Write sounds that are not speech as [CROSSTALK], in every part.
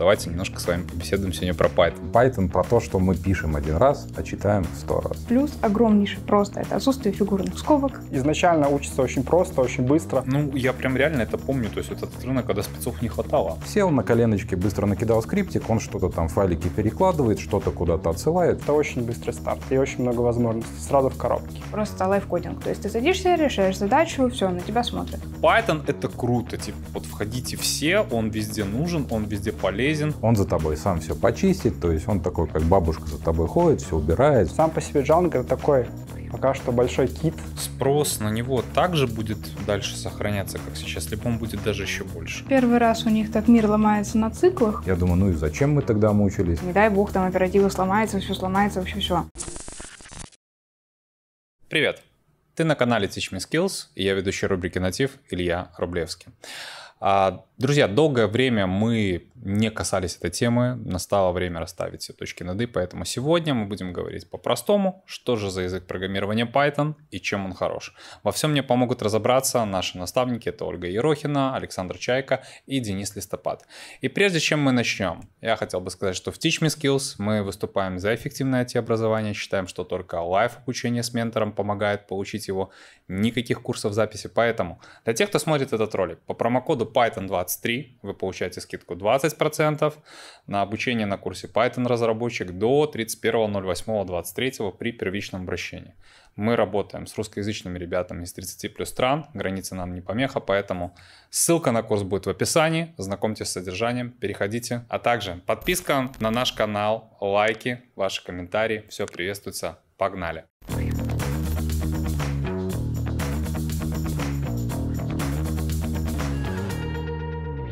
Давайте немножко с вами побеседуем сегодня про Python. Python про то, что мы пишем один раз, а читаем сто раз. Плюс огромнейший просто — это отсутствие фигурных скобок. Изначально учится очень просто, очень быстро. Ну, я прям реально это помню, то есть это этот когда спецов не хватало. Сел на коленочке, быстро накидал скриптик, он что-то там файлики перекладывает, что-то куда-то отсылает. Это очень быстрый старт и очень много возможностей сразу в коробке. Просто лайфкодинг, то есть ты садишься, решаешь задачу, все, на тебя смотрят. Python — это круто, типа вот входите все, он везде нужен, он везде полезен, полезен. Он за тобой сам все почистит, то есть он такой, как бабушка за тобой ходит, все убирает. Сам по себе Джангер такой пока что большой кит. Спрос на него также будет дальше сохраняться, как сейчас, либо он будет даже еще больше. Первый раз у них так мир ломается на циклах. Я думаю, ну и зачем мы тогда мучились? Не дай бог, там оператива сломается, все сломается, вообще все. Привет! Ты на канале Teach Me Skills, и я ведущий рубрики «Натив» Илья Рублевский. А, друзья, долгое время мы не касались этой темы, настало время расставить все точки над «и», поэтому сегодня мы будем говорить по-простому, что же за язык программирования Python и чем он хорош. Во всем мне помогут разобраться наши наставники, это Ольга Ерохина, Александр Чайка и Денис Листопад. И прежде чем мы начнем, я хотел бы сказать, что в Teach Me Skills мы выступаем за эффективное IT-образование, считаем, что только лайв-обучение с ментором помогает получить его, никаких курсов записи, поэтому для тех, кто смотрит этот ролик, по промокоду Python 23 вы получаете скидку 20%. На обучение на курсе Python разработчик до 31.08.23 при первичном обращении. Мы работаем с русскоязычными ребятами из 30 плюс стран, границы нам не помеха, поэтому ссылка на курс будет в описании, знакомьтесь с содержанием, переходите. А также подписка на наш канал, лайки, ваши комментарии, все приветствуется, погнали!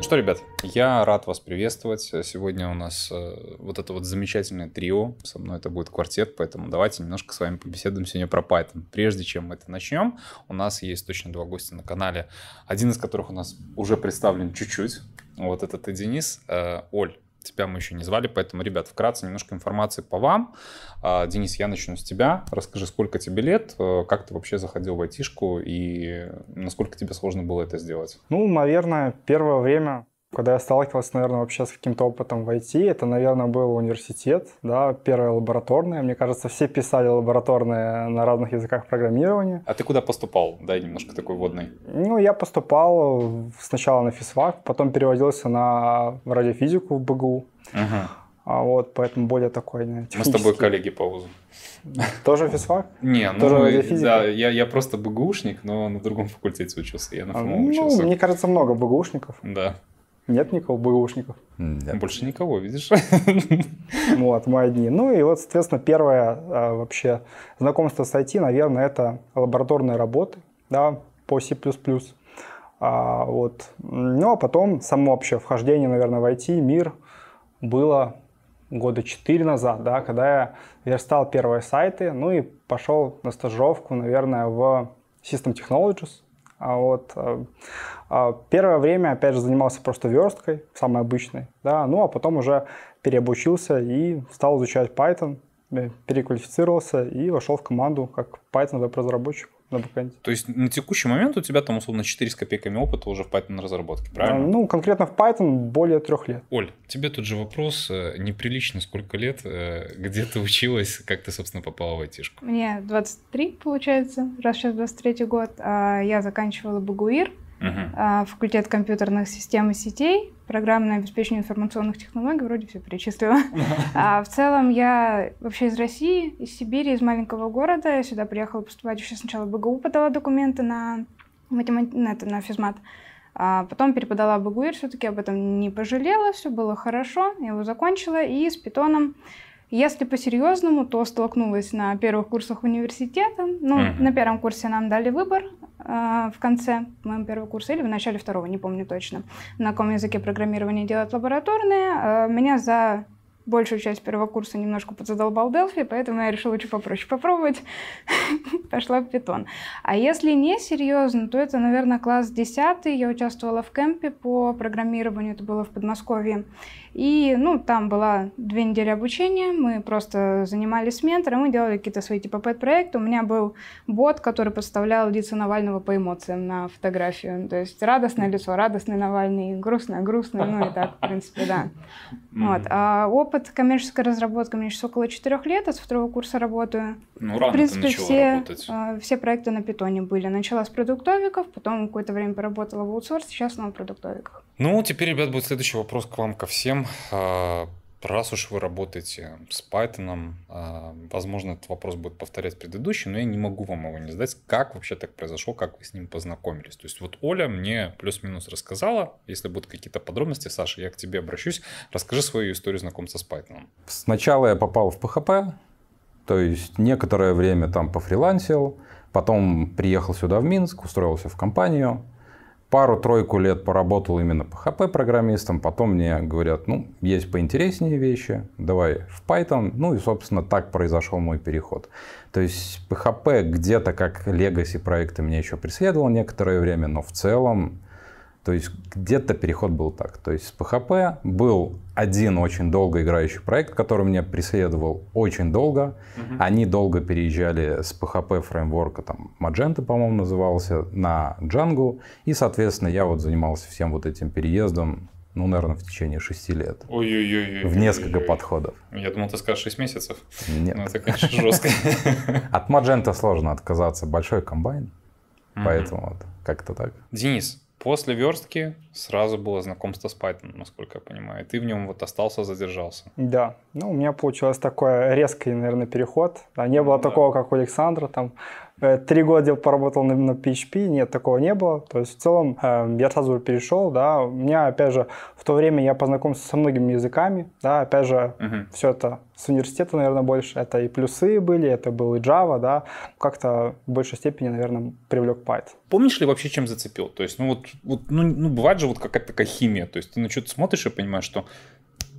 что, ребят, я рад вас приветствовать. Сегодня у нас э, вот это вот замечательное трио. Со мной это будет квартет, поэтому давайте немножко с вами побеседуем сегодня про Python. Прежде чем мы это начнем, у нас есть точно два гостя на канале, один из которых у нас уже представлен чуть-чуть. Вот этот и Денис. Э, Оль, тебя мы еще не звали, поэтому, ребят, вкратце немножко информации по вам. А, Денис, я начну с тебя. Расскажи, сколько тебе лет, э, как ты вообще заходил в айтишку и насколько тебе сложно было это сделать? Ну, наверное, первое время когда я сталкивался, наверное, вообще с каким-то опытом в IT, это, наверное, был университет, да, первая лабораторная. Мне кажется, все писали лабораторные на разных языках программирования. А ты куда поступал? да, немножко такой водный? Ну, я поступал сначала на физфак, потом переводился на радиофизику в БГУ. Ага. А вот, поэтому более такой, не, Мы с тобой коллеги по вузу. Тоже физфак? Не, ну, Тоже да, я, я просто БГУшник, но на другом факультете учился, я на а, ФМУ ну, учился. Мне кажется, много БГУшников. Да. Нет никого бэушников. Да. Больше никого, видишь? [LAUGHS] Вот, мы одни. Ну и вот, соответственно, первое а, вообще знакомство с IT, наверное, это лабораторные работы да, по C++. А, вот. Ну а потом само вообще вхождение, наверное, в IT, мир было года 4 назад, да, когда я верстал первые сайты, ну и пошел на стажировку, наверное, в System Technologies. А вот а, а первое время, опять же, занимался просто версткой, самой обычной, да, ну а потом уже переобучился и стал изучать Python, э, переквалифицировался и вошел в команду как Python веб-разработчик на бэкэнде. То есть на текущий момент у тебя там условно 4 с копейками опыта уже в Python разработке, правильно? Ну, конкретно в Python более трех лет. Оль, тебе тут же вопрос, э, неприлично сколько лет, э, где ты училась, как ты, собственно, попала в айтишку? Мне 23, получается, раз сейчас 23 год. А я заканчивала БГУИР, Uh-huh. Факультет компьютерных систем и сетей, программное обеспечение информационных технологий, вроде все перечислила. Uh-huh. [LAUGHS] А в целом я вообще из России, из Сибири, из маленького города. Я сюда приехала поступать еще сначала в БГУ, подала документы на, математи... на, это, на физмат. А потом переподала БГУИР, все-таки об этом не пожалела, все было хорошо, я его закончила, и с питоном если по-серьезному, то столкнулась на первых курсах университета. Ну, Uh-huh. на первом курсе нам дали выбор э, в конце моего первого курса или в начале второго, не помню точно, на каком языке программирования делать лабораторные. Э, меня за большую часть первого курса немножко подзадолбал Delphi, поэтому я решила чуть попроще попробовать. [LAUGHS] Пошла в Python. А если не серьезно, то это, наверное, класс 10. Я участвовала в кемпе по программированию, это было в Подмосковье. И, ну, там была две недели обучения, мы просто занимались с ментором, мы делали какие-то свои типа пэт-проекты. У меня был бот, который подставлял лицо Навального по эмоциям на фотографию. То есть радостное лицо, радостный Навальный, грустное, грустное, ну и так, в принципе, да. Вот. А опыт коммерческой разработки у меня сейчас около четырех лет, а с второго курса работаю. Ну, рано в принципе, все, работать. Э, все проекты на питоне были. Начала с продуктовиков, потом какое-то время поработала в аутсорсе, сейчас снова в продуктовиках. Ну, теперь, ребят, будет следующий вопрос к вам, ко всем. А, раз уж вы работаете с Python, а, возможно, этот вопрос будет повторять предыдущий, но я не могу вам его не задать. Как вообще так произошло, как вы с ним познакомились? То есть вот Оля мне плюс-минус рассказала, если будут какие-то подробности, Саша, я к тебе обращусь. Расскажи свою историю знакомства с Python. Сначала я попал в PHP, то есть некоторое время там пофрилансил, потом приехал сюда в Минск, устроился в компанию – пару-тройку лет поработал именно PHP-программистом, потом мне говорят, ну, есть поинтереснее вещи, давай в Python, ну и, собственно, так произошел мой переход. То есть PHP где-то как legacy проекты меня еще преследовал некоторое время, но в целом то есть где-то переход был так. То есть с PHP был один очень долго играющий проект, который меня преследовал очень долго. mm Они долго переезжали с PHP фреймворка, там Magento, по-моему, назывался, на Django. И, соответственно, я вот занимался всем вот этим переездом, ну, наверное, в течение шести лет. Ой-ой-ой. В несколько Ой-ой-ой. подходов. Я думал, ты скажешь шесть месяцев. Нет. Ну, это, конечно, жестко. [LAUGHS] От Magento сложно отказаться. Большой комбайн. Поэтому вот как-то так. Денис, После верстки сразу было знакомство с Python, насколько я понимаю. И ты в нем вот остался, задержался. Да. Ну, у меня получилось такой резкий, наверное, переход. Да, не было ну, такого, да. как у Александра, там Э, три года поработал на, на PHP, нет, такого не было. То есть в целом э, я сразу перешел, да. У меня, опять же, в то время я познакомился со многими языками, да, опять же, uh-huh. все это с университета, наверное, больше. Это и плюсы были, это был и Java, да. Как-то в большей степени, наверное, привлек Python. Помнишь ли вообще, чем зацепил? То есть, ну вот, вот ну, ну бывает же вот какая-то такая химия. То есть ты на что-то смотришь и понимаешь, что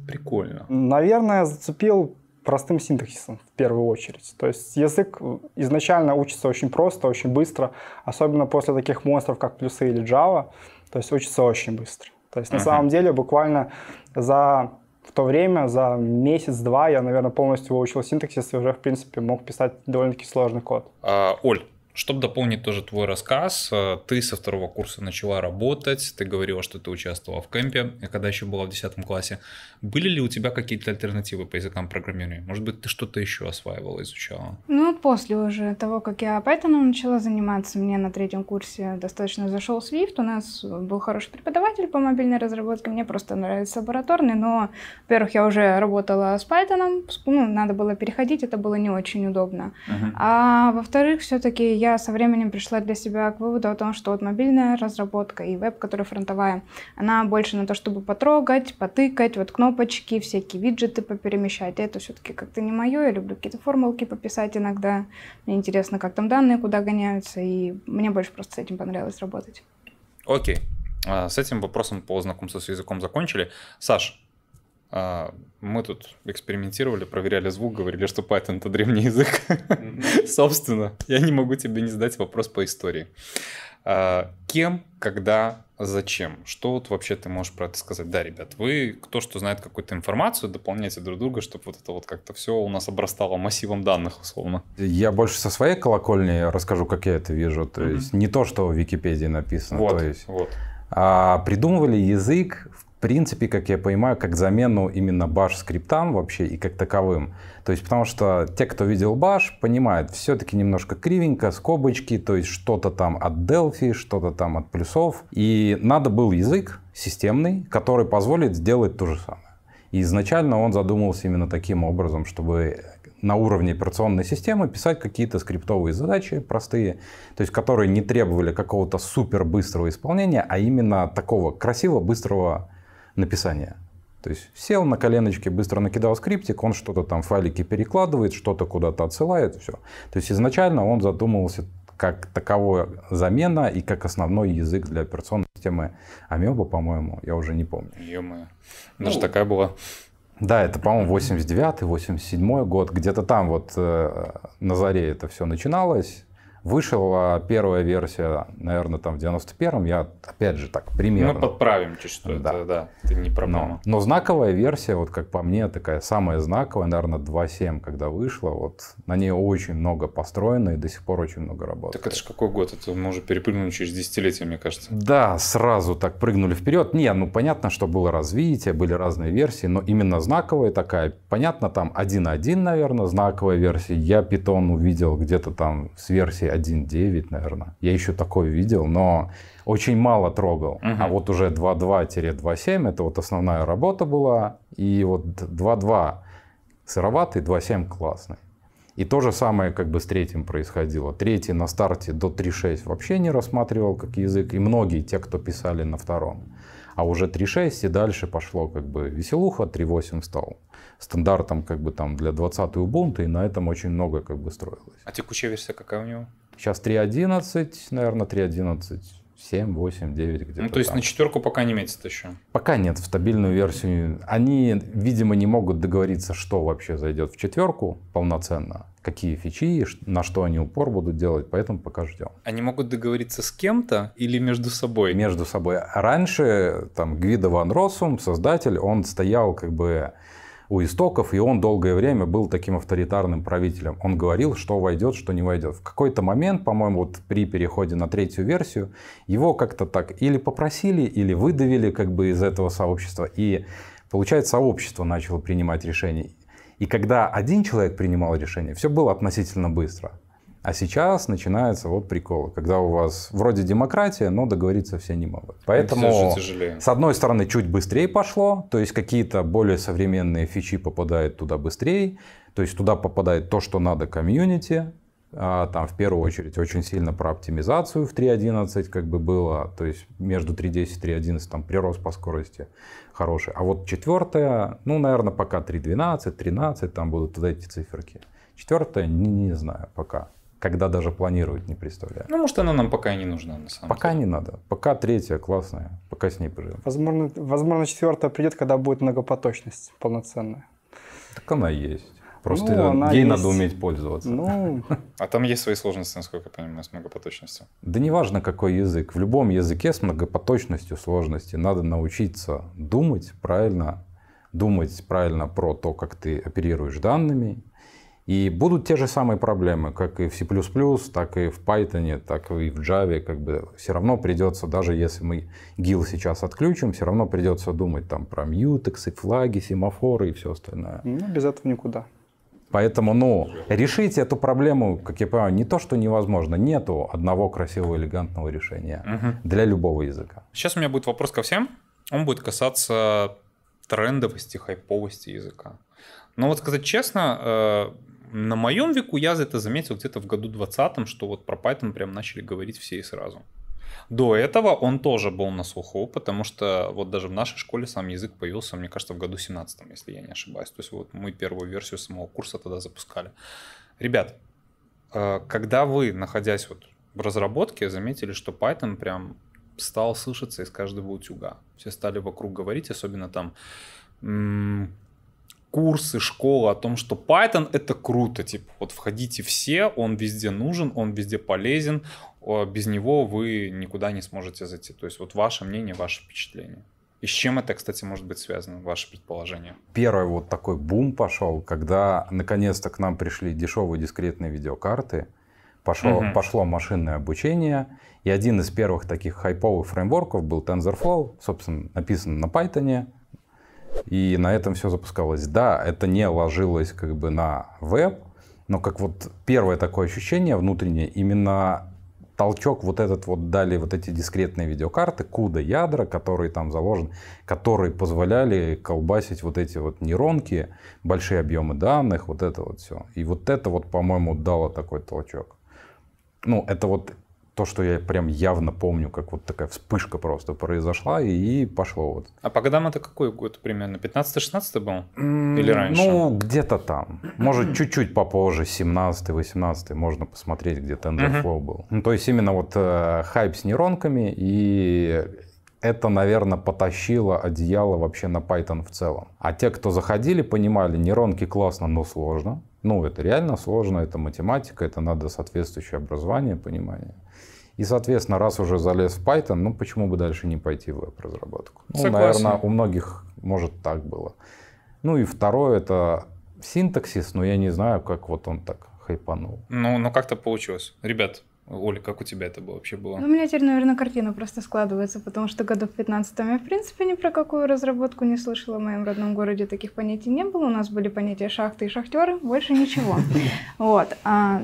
прикольно. Наверное, зацепил простым синтаксисом в первую очередь. То есть язык изначально учится очень просто, очень быстро, особенно после таких монстров, как плюсы или Java, то есть учится очень быстро. То есть uh-huh. на самом деле буквально за в то время, за месяц-два я, наверное, полностью выучил синтаксис и уже, в принципе, мог писать довольно-таки сложный код. А, Оль, чтобы дополнить тоже твой рассказ, э, ты со второго курса начала работать, ты говорила, что ты участвовала в кемпе, когда еще была в 10 классе. Были ли у тебя какие-то альтернативы по языкам программирования? Может быть, ты что-то еще осваивала, изучала? Ну, после уже того, как я Python начала заниматься, мне на третьем курсе достаточно зашел Swift, у нас был хороший преподаватель по мобильной разработке, мне просто нравится лабораторный, но, во-первых, я уже работала с Python, ну, надо было переходить, это было не очень удобно. Uh-huh. А во-вторых, все-таки я я со временем пришла для себя к выводу о том, что вот мобильная разработка и веб, которая фронтовая, она больше на то, чтобы потрогать, потыкать, вот кнопочки, всякие виджеты поперемещать. это все-таки как-то не мое. Я люблю какие-то формулки пописать иногда. Мне интересно, как там данные, куда гоняются. И мне больше просто с этим понравилось работать. Окей. Okay. А, с этим вопросом по знакомству с языком закончили. Саш, а, мы тут экспериментировали, проверяли звук, говорили, что Python это древний язык. [LAUGHS] Собственно, я не могу тебе не задать вопрос по истории. А, кем, когда, зачем? Что вот вообще ты можешь про это сказать? Да, ребят, вы, кто что знает какую-то информацию, дополняйте друг друга, чтобы вот это вот как-то все у нас обрастало массивом данных, условно. Я больше со своей колокольни расскажу, как я это вижу. То есть не то, что в Википедии написано. Вот, вот. А, придумывали язык принципе, как я понимаю, как замену именно баш скриптам вообще и как таковым. То есть, потому что те, кто видел баш, понимают, все-таки немножко кривенько, скобочки, то есть что-то там от Delphi, что-то там от плюсов. И надо был язык системный, который позволит сделать то же самое. И изначально он задумывался именно таким образом, чтобы на уровне операционной системы писать какие-то скриптовые задачи простые, то есть которые не требовали какого-то супер быстрого исполнения, а именно такого красиво быстрого написания. То есть сел на коленочке, быстро накидал скриптик, он что-то там файлики перекладывает, что-то куда-то отсылает, все. То есть изначально он задумывался как таковая замена и как основной язык для операционной системы Амеба, по-моему, я уже не помню. Ё-моё. Ну, Даже такая была. Да, это, по-моему, 89-87 год, где-то там вот э, на заре это все начиналось. Вышла первая версия, наверное, там в 91-м, я опять же так примерно. Мы подправим чуть да. Это, да, это не проблема. Но, но знаковая версия, вот как по мне, такая самая знаковая, наверное, 2.7, когда вышла, вот на ней очень много построено и до сих пор очень много работы. Так это же какой год? Это мы уже перепрыгнули через десятилетие, мне кажется. Да, сразу так прыгнули вперед. Не, ну понятно, что было развитие, были разные версии, но именно знаковая такая, понятно, там 1.1, наверное, знаковая версия. Я питон увидел где-то там с версии 1.9, наверное. Я еще такое видел, но очень мало трогал. Угу. А вот уже 2.2-2.7 это вот основная работа была. И вот 2.2 сыроватый, 2.7 классный. И то же самое как бы с третьим происходило. Третий на старте до 3.6 вообще не рассматривал как язык, и многие те, кто писали на втором. А уже 3.6 и дальше пошло как бы веселуха, 3.8 стал стандартом как бы там для 20 Ubuntu, и на этом очень много как бы строилось. А текущая версия какая у него? Сейчас 3.11, наверное, 3.11. 7, 8, 9 где-то. Ну, то есть там. на четверку пока не метит еще? Пока нет, в стабильную версию. Они, видимо, не могут договориться, что вообще зайдет в четверку полноценно, какие фичи, на что они упор будут делать, поэтому пока ждем. Они могут договориться с кем-то или между собой? Между собой. Раньше там Гвида Ван Россум, создатель, он стоял как бы у истоков, и он долгое время был таким авторитарным правителем. Он говорил, что войдет, что не войдет. В какой-то момент, по-моему, вот при переходе на третью версию, его как-то так или попросили, или выдавили как бы из этого сообщества. И, получается, сообщество начало принимать решения. И когда один человек принимал решение, все было относительно быстро. А сейчас начинается вот прикол, когда у вас вроде демократия, но договориться все не могут. Ну, Поэтому, с одной стороны, чуть быстрее пошло, то есть какие-то более современные фичи попадают туда быстрее, то есть туда попадает то, что надо комьюнити, а, там в первую очередь очень сильно про оптимизацию в 3.11 как бы было, то есть между 3.10 и 3.11 там прирост по скорости хороший. А вот четвертое, ну, наверное, пока 3.12, 13, там будут вот эти циферки. Четвертое не, не знаю пока когда даже планировать не представляю. Ну, может, она нам пока и не нужна, на самом пока деле. Пока не надо. Пока третья классная, пока с ней поживем. Возможно, возможно четвертая придет, когда будет многопоточность полноценная. Так она есть. Просто ну, она ей есть. надо уметь пользоваться. Ну... А там есть свои сложности, насколько я понимаю, с многопоточностью. Да неважно, какой язык. В любом языке с многопоточностью сложности надо научиться думать правильно, думать правильно про то, как ты оперируешь данными, и будут те же самые проблемы, как и в C++, так и в Python, так и в Java. Как бы все равно придется, даже если мы GIL сейчас отключим, все равно придется думать там про мьютексы, флаги, семафоры и все остальное. Ну, без этого никуда. Поэтому, ну, решить эту проблему, как я понимаю, не то, что невозможно, нету одного красивого элегантного решения угу. для любого языка. Сейчас у меня будет вопрос ко всем. Он будет касаться трендовости, хайповости языка. Но вот сказать честно, э, на моем веку я за это заметил где-то в году 20 что вот про Python прям начали говорить все и сразу. До этого он тоже был на слуху, потому что вот даже в нашей школе сам язык появился, мне кажется, в году 17, если я не ошибаюсь. То есть вот мы первую версию самого курса тогда запускали. Ребят, э, когда вы, находясь вот в разработке, заметили, что Python прям стал слышаться из каждого утюга. Все стали вокруг говорить, особенно там курсы, школа о том, что Python это круто, типа вот входите все, он везде нужен, он везде полезен, без него вы никуда не сможете зайти. То есть вот ваше мнение, ваше впечатление. И с чем это, кстати, может быть связано, ваше предположение? Первый вот такой бум пошел, когда наконец-то к нам пришли дешевые дискретные видеокарты, пошло, угу. пошло машинное обучение, и один из первых таких хайповых фреймворков был TensorFlow, собственно, написан на Python, и на этом все запускалось. Да, это не ложилось как бы на веб, но как вот первое такое ощущение внутреннее, именно толчок вот этот вот дали вот эти дискретные видеокарты, куда ядра, которые там заложены, которые позволяли колбасить вот эти вот нейронки, большие объемы данных, вот это вот все. И вот это вот, по-моему, дало такой толчок. Ну, это вот то, что я прям явно помню, как вот такая вспышка просто произошла, и пошло вот. А по годам это какой год примерно? 15-16 был? Или раньше? Ну, где-то там. Может, чуть-чуть попозже, 17-18, можно посмотреть, где TensorFlow был. Ну, то есть именно вот э, хайп с нейронками, и это, наверное, потащило одеяло вообще на Python в целом. А те, кто заходили, понимали, нейронки классно, но сложно. Ну, это реально сложно, это математика, это надо соответствующее образование, понимание. И, соответственно, раз уже залез в Python, ну почему бы дальше не пойти в веб-разработку? Ну, Согласен. наверное, у многих, может, так было. Ну и второе это синтаксис, но я не знаю, как вот он так хайпанул. Ну, но как-то получилось. Ребят, Оля, как у тебя это вообще было? Ну, у меня теперь, наверное, картина просто складывается, потому что году в 15 я, в принципе, ни про какую разработку не слышала. В моем родном городе таких понятий не было. У нас были понятия шахты и шахтеры, больше ничего. [LAUGHS] Вот. А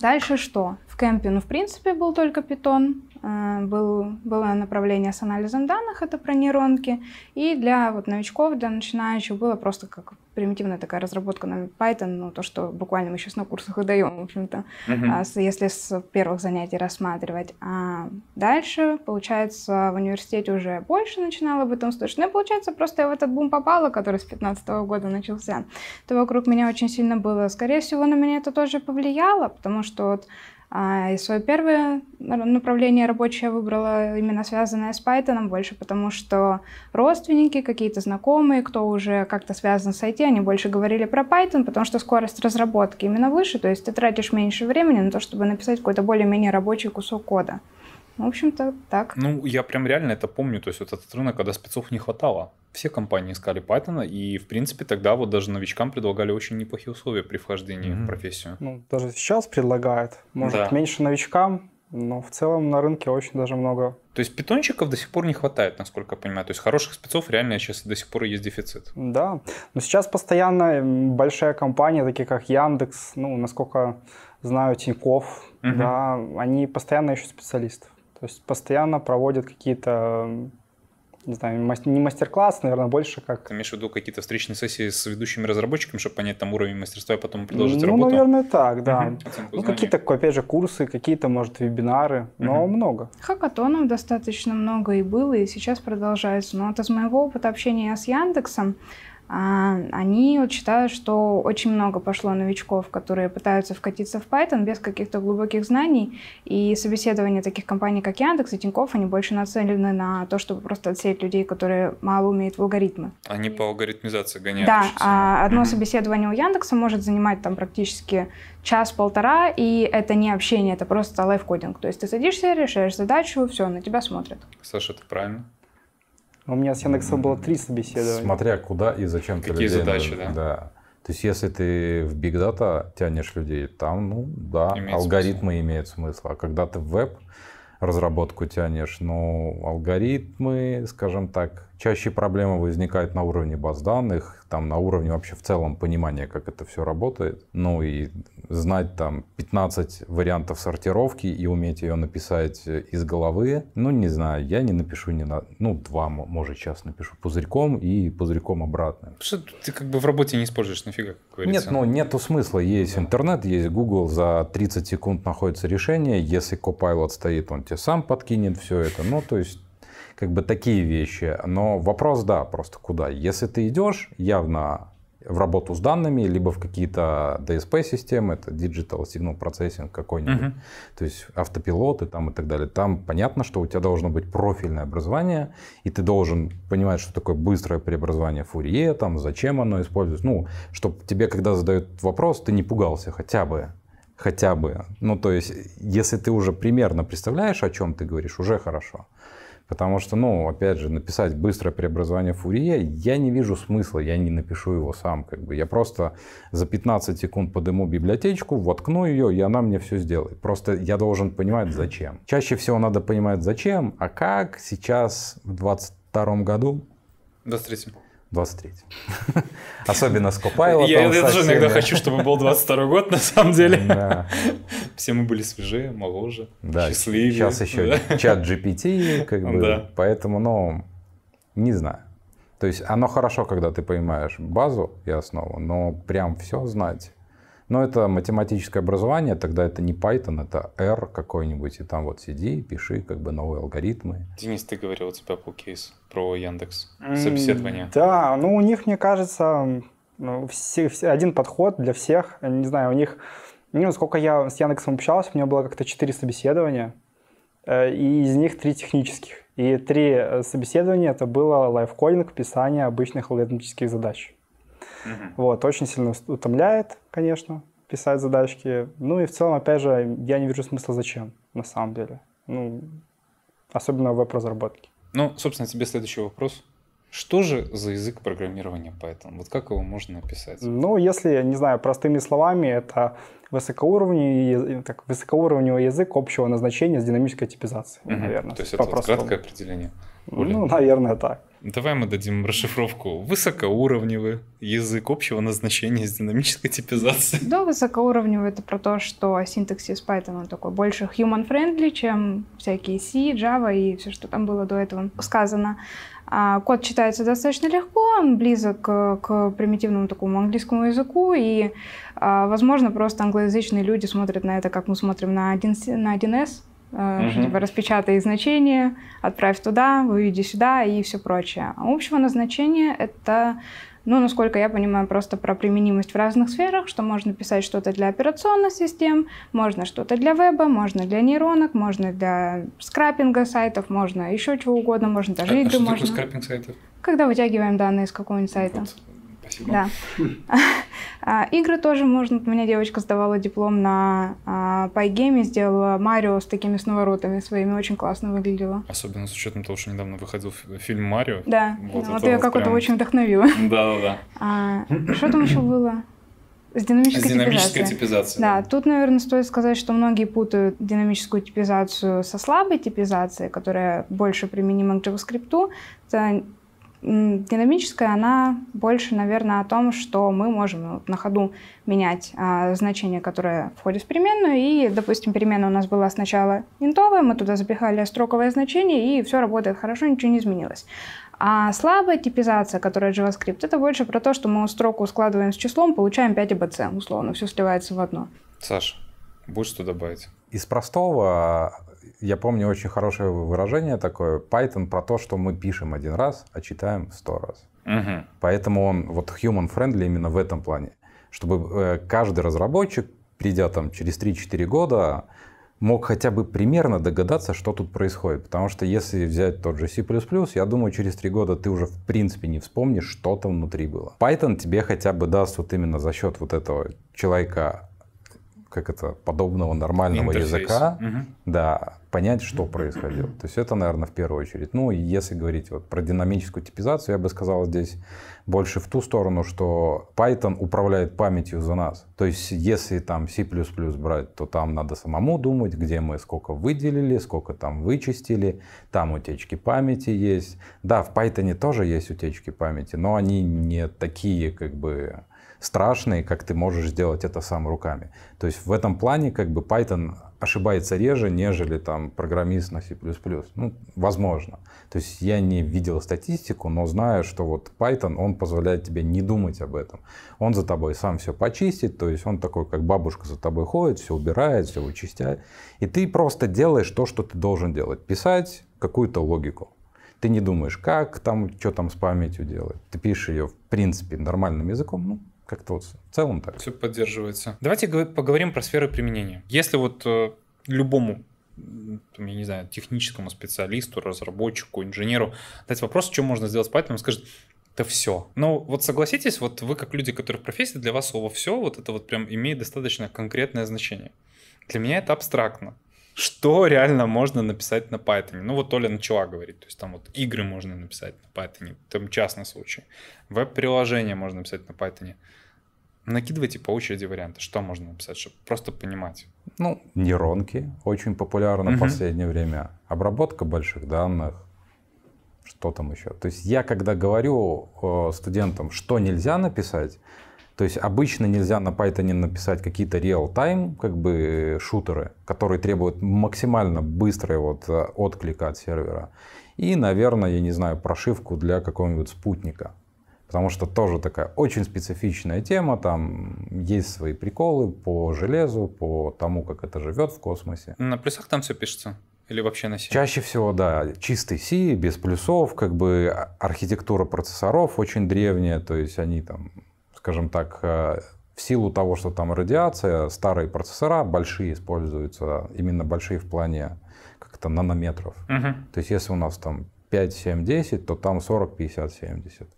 дальше что? В кемпе, ну, в принципе, был только питон, а, был, было направление с анализом данных, это про нейронки, и для вот, новичков, для начинающих было просто как примитивная такая разработка на Python, ну, то, что буквально мы сейчас на курсах и даем, в общем-то, mm-hmm. а, если с первых занятий рассматривать. А дальше, получается, в университете уже больше начинала об этом слышать. Ну, и получается, просто я в этот бум попала, который с 15 года начался. То вокруг меня очень сильно было. Скорее всего, на меня это тоже повлияло, потому что вот а, и свое первое направление рабочее я выбрала именно связанное с Python больше, потому что родственники, какие-то знакомые, кто уже как-то связан с IT, они больше говорили про Python, потому что скорость разработки именно выше, то есть ты тратишь меньше времени на то, чтобы написать какой-то более-менее рабочий кусок кода. В общем-то, так. Ну, я прям реально это помню. То есть, вот этот рынок, когда спецов не хватало. Все компании искали Python, и, в принципе, тогда вот даже новичкам предлагали очень неплохие условия при вхождении mm-hmm. в профессию. Ну, даже сейчас предлагают. Может, да. меньше новичкам, но в целом на рынке очень даже много. То есть питончиков до сих пор не хватает, насколько я понимаю. То есть хороших спецов реально сейчас до сих пор есть дефицит. Да, но сейчас постоянно большая компания, такие как Яндекс, ну, насколько знаю, Тиньков, угу. да, они постоянно ищут специалистов. То есть постоянно проводят какие-то не знаю, не мастер-класс, наверное, больше как... Ты имеешь в виду какие-то встречные сессии с ведущими разработчиками, чтобы понять там уровень мастерства и потом продолжить ну, работу? Ну, наверное, так, да. Угу. ну, какие-то, опять же, курсы, какие-то, может, вебинары, но угу. много. Хакатонов достаточно много и было, и сейчас продолжается. Но вот из моего опыта общения с Яндексом, а, они вот считают, что очень много пошло новичков, которые пытаются вкатиться в Python без каких-то глубоких знаний, и собеседования таких компаний, как Яндекс и Тинькофф, они больше нацелены на то, чтобы просто отсеять людей, которые мало умеют в алгоритмы. Они по алгоритмизации гоняют. Да, а одно собеседование у Яндекса может занимать там практически час-полтора, и это не общение, это просто лайфкодинг. То есть ты садишься, решаешь задачу, все, на тебя смотрят. Саша, это правильно. У меня с Яндексом было три собеседования. Смотря куда и зачем Какие ты людей Какие задачи, да? да. То есть, если ты в Big Data тянешь людей, там, ну да, имеет алгоритмы смысл. имеют смысл. А когда ты в веб разработку тянешь, ну, алгоритмы, скажем так, Чаще проблема возникает на уровне баз данных, там на уровне вообще в целом понимания, как это все работает. Ну и знать там 15 вариантов сортировки и уметь ее написать э, из головы. Ну не знаю, я не напишу ни на... Ну два, может, сейчас напишу пузырьком и пузырьком обратно. Что ты как бы в работе не используешь нафига, как говорится. Нет, ну нету смысла. Есть да. интернет, есть Google, за 30 секунд находится решение. Если Copilot стоит, он тебе сам подкинет все это. Ну то есть как бы такие вещи. Но вопрос, да, просто куда. Если ты идешь явно в работу с данными, либо в какие-то DSP-системы, это Digital Signal Processing какой-нибудь, uh-huh. то есть автопилоты там и так далее. Там понятно, что у тебя должно быть профильное образование, и ты должен понимать, что такое быстрое преобразование Фурье, там, зачем оно используется, ну, чтобы тебе, когда задают вопрос, ты не пугался хотя бы, хотя бы. Ну, то есть, если ты уже примерно представляешь, о чем ты говоришь, уже хорошо. Потому что, ну, опять же, написать быстрое преобразование Фурье, я не вижу смысла, я не напишу его сам. Как бы. Я просто за 15 секунд подыму библиотечку, воткну ее, и она мне все сделает. Просто я должен понимать, зачем. Чаще всего надо понимать, зачем, а как сейчас в 22 году... 23 23. [LAUGHS] Особенно с Копайлотом. Я, тоже иногда хочу, чтобы был 22 год, на самом деле. Да. Все мы были свежее, моложе, да, счастливее. Сейчас еще чат GPT, как бы, да. поэтому, ну, не знаю. То есть оно хорошо, когда ты понимаешь базу и основу, но прям все знать но это математическое образование, тогда это не Python, это R какой-нибудь, и там вот сиди, пиши как бы новые алгоритмы. Денис, ты говорил, у тебя был кейс про Яндекс, собеседование. Mm, да, ну у них, мне кажется, ну, все, все, один подход для всех, не знаю, у них, ну сколько я с Яндексом общался, у меня было как-то четыре собеседования, э, и из них три технических. И три э, собеседования это было лайфкодинг, писание обычных алгоритмических задач. Угу. Вот, очень сильно утомляет, конечно, писать задачки. Ну и в целом, опять же, я не вижу смысла зачем, на самом деле. Ну, особенно в веб-разработке. Ну, собственно, тебе следующий вопрос. Что же за язык программирования Python? Вот как его можно описать? Ну, если, не знаю, простыми словами, это высокоуровневый, так, высокоуровневый язык общего назначения с динамической типизацией, угу. наверное. То есть это вот краткое определение. Оля. Ну, наверное, так. Давай мы дадим расшифровку. Высокоуровневый язык общего назначения с динамической типизацией. Да, высокоуровневый это про то, что синтаксис Python он такой больше human-friendly, чем всякие C, Java и все, что там было до этого сказано. А код читается достаточно легко, он близок э, к, примитивному такому английскому языку, и, а, возможно, просто англоязычные люди смотрят на это, как мы смотрим на, 1, на 1С, Uh-huh. Типа, распечатай значение, отправь туда, выведи сюда и все прочее. А общего назначения это, ну, насколько я понимаю, просто про применимость в разных сферах, что можно писать что-то для операционных систем, можно что-то для веба, можно для нейронок, можно для скрапинга сайтов, можно еще чего угодно, можно даже а, а игры. А что можно... такое скрапинг сайтов? Когда вытягиваем данные из какого-нибудь сайта. Вот. Спасибо. Да. [LAUGHS] А, игры тоже можно. У меня девочка сдавала диплом на Пайгеме, сделала Марио с такими сноворотами своими. Очень классно выглядело. Особенно с учетом того, что недавно выходил фильм Марио. Да, вот, ее ну, как-то очень вдохновило. [LAUGHS] Да-да-да. А, что там еще было? С динамической, с динамической типизацией. типизацией. Да, тут, наверное, стоит сказать, что многие путают динамическую типизацию со слабой типизацией, которая больше применима к JavaScript. Это Динамическая, она больше, наверное, о том, что мы можем на ходу менять а, значение, которое входит в переменную. И, допустим, переменная у нас была сначала интовая, мы туда запихали строковое значение, и все работает хорошо, ничего не изменилось. А слабая типизация, которая JavaScript, это больше про то, что мы строку складываем с числом, получаем 5 ABC, условно, все сливается в одно. Саша, будешь что добавить? Из простого я помню очень хорошее выражение такое, Python про то, что мы пишем один раз, а читаем сто раз. Угу. Поэтому он вот human-friendly именно в этом плане. Чтобы э, каждый разработчик, придя там через 3-4 года, мог хотя бы примерно догадаться, что тут происходит. Потому что если взять тот же C++, я думаю, через три года ты уже в принципе не вспомнишь, что там внутри было. Python тебе хотя бы даст вот именно за счет вот этого человека как это, подобного нормального Интерфейс. языка, угу. да, понять, что происходило. То есть это, наверное, в первую очередь. Ну, если говорить вот про динамическую типизацию, я бы сказал здесь больше в ту сторону, что Python управляет памятью за нас. То есть если там C++ брать, то там надо самому думать, где мы сколько выделили, сколько там вычистили, там утечки памяти есть. Да, в Python тоже есть утечки памяти, но они не такие как бы страшные, как ты можешь сделать это сам руками. То есть в этом плане как бы Python ошибается реже, нежели там программист на C++. Ну, возможно. То есть я не видел статистику, но знаю, что вот Python, он позволяет тебе не думать об этом. Он за тобой сам все почистит, то есть он такой, как бабушка за тобой ходит, все убирает, все вычищает, И ты просто делаешь то, что ты должен делать. Писать какую-то логику. Ты не думаешь, как там, что там с памятью делать. Ты пишешь ее, в принципе, нормальным языком, ну, как-то вот в целом так. Все поддерживается. Давайте поговорим про сферы применения. Если вот э, любому я не знаю, техническому специалисту, разработчику, инженеру дать вопрос, что можно сделать с Python, он скажет, это все. Но вот согласитесь, вот вы как люди, которые в профессии, для вас слово «все» вот это вот прям имеет достаточно конкретное значение. Для меня это абстрактно. Что реально можно написать на Python? Ну вот Оля начала говорить, то есть там вот игры можно написать на Python, там частный случай. Веб-приложение можно написать на Python накидывайте по очереди варианты, что можно написать, чтобы просто понимать. Ну, нейронки очень популярны угу. в последнее время. Обработка больших данных, что там еще. То есть я, когда говорю э, студентам, что нельзя написать, то есть обычно нельзя на Python написать какие-то real-time как бы, шутеры, которые требуют максимально быстрый вот э, отклика от сервера. И, наверное, я не знаю, прошивку для какого-нибудь спутника потому что тоже такая очень специфичная тема, там есть свои приколы по железу, по тому, как это живет в космосе. На плюсах там все пишется? Или вообще на C? Чаще всего, да, чистый C, без плюсов, как бы архитектура процессоров очень древняя, то есть они там, скажем так, э, в силу того, что там радиация, старые процессора большие используются, именно большие в плане как-то нанометров. Угу. То есть если у нас там 5, 7, 10, то там 40, 50, 70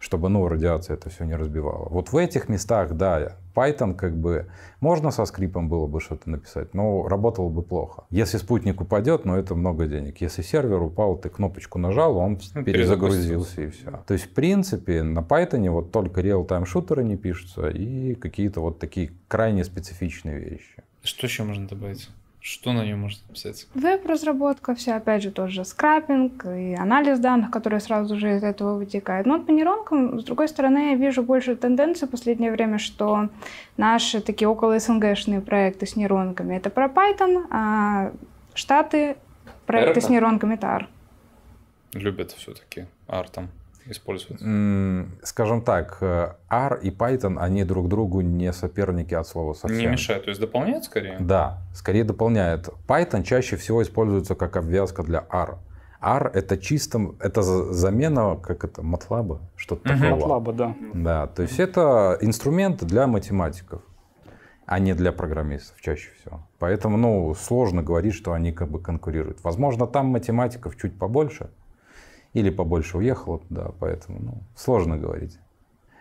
чтобы ну, радиация это все не разбивала. Вот в этих местах, да, Python как бы можно со скрипом было бы что-то написать, но работало бы плохо. Если спутник упадет, но ну, это много денег. Если сервер упал, ты кнопочку нажал, он ну, перезагрузился и все. То есть, в принципе, на Python вот только real-time шутеры не пишутся и какие-то вот такие крайне специфичные вещи. Что еще можно добавить? Что на нем можно написать? Веб-разработка, вся, опять же, тоже скрапинг и анализ данных, которые сразу же из этого вытекает. Но вот по нейронкам, с другой стороны, я вижу больше тенденцию в последнее время, что наши такие около СНГшные проекты с нейронками — это про Python, а Штаты — проекты R, с нейронками — это R. Любят все-таки артом использовать? Скажем так, э, R и Python, они друг другу не соперники от слова совсем. Не мешают, то есть дополняют скорее? Да, скорее дополняет. Python чаще всего используется как обвязка для R. R это чисто, это замена, как это, MATLAB, что-то uh MATLAB, да. Да, то есть это инструмент для математиков, а не для программистов чаще всего. Поэтому, ну, сложно говорить, что они как бы конкурируют. Возможно, там математиков чуть побольше, или побольше уехало туда, поэтому ну, сложно говорить.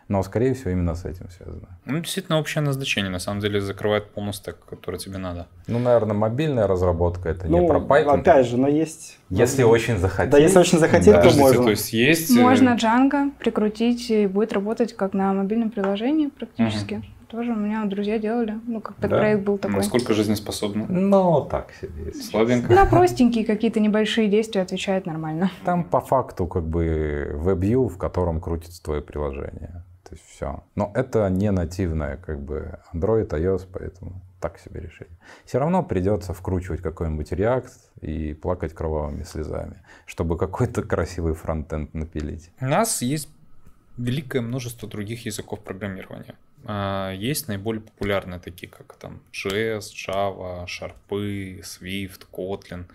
Но, скорее всего, именно с этим связано. Ну, действительно, общее назначение, на самом деле, закрывает полностью так, который тебе надо. Ну, наверное, мобильная разработка, это ну, не про Python. опять же, но есть... Если ну, очень захотеть. Да, если очень захотеть, да. то Подождите, можно. То есть есть... Можно э, Django прикрутить, и будет работать как на мобильном приложении практически. Угу. Тоже у меня друзья делали. Ну, как-то да? проект был такой. Насколько жизнеспособно? Ну, так себе. слабенько. Да, простенькие какие-то небольшие действия отвечает нормально. Там по факту как бы веб-ю, в котором крутится твое приложение. То есть все. Но это не нативное как бы Android, iOS, поэтому так себе решение. Все равно придется вкручивать какой-нибудь React и плакать кровавыми слезами, чтобы какой-то красивый фронтенд напилить. У нас есть великое множество других языков программирования. А, есть наиболее популярные такие, как там JS, Java, Sharp, Swift, Kotlin.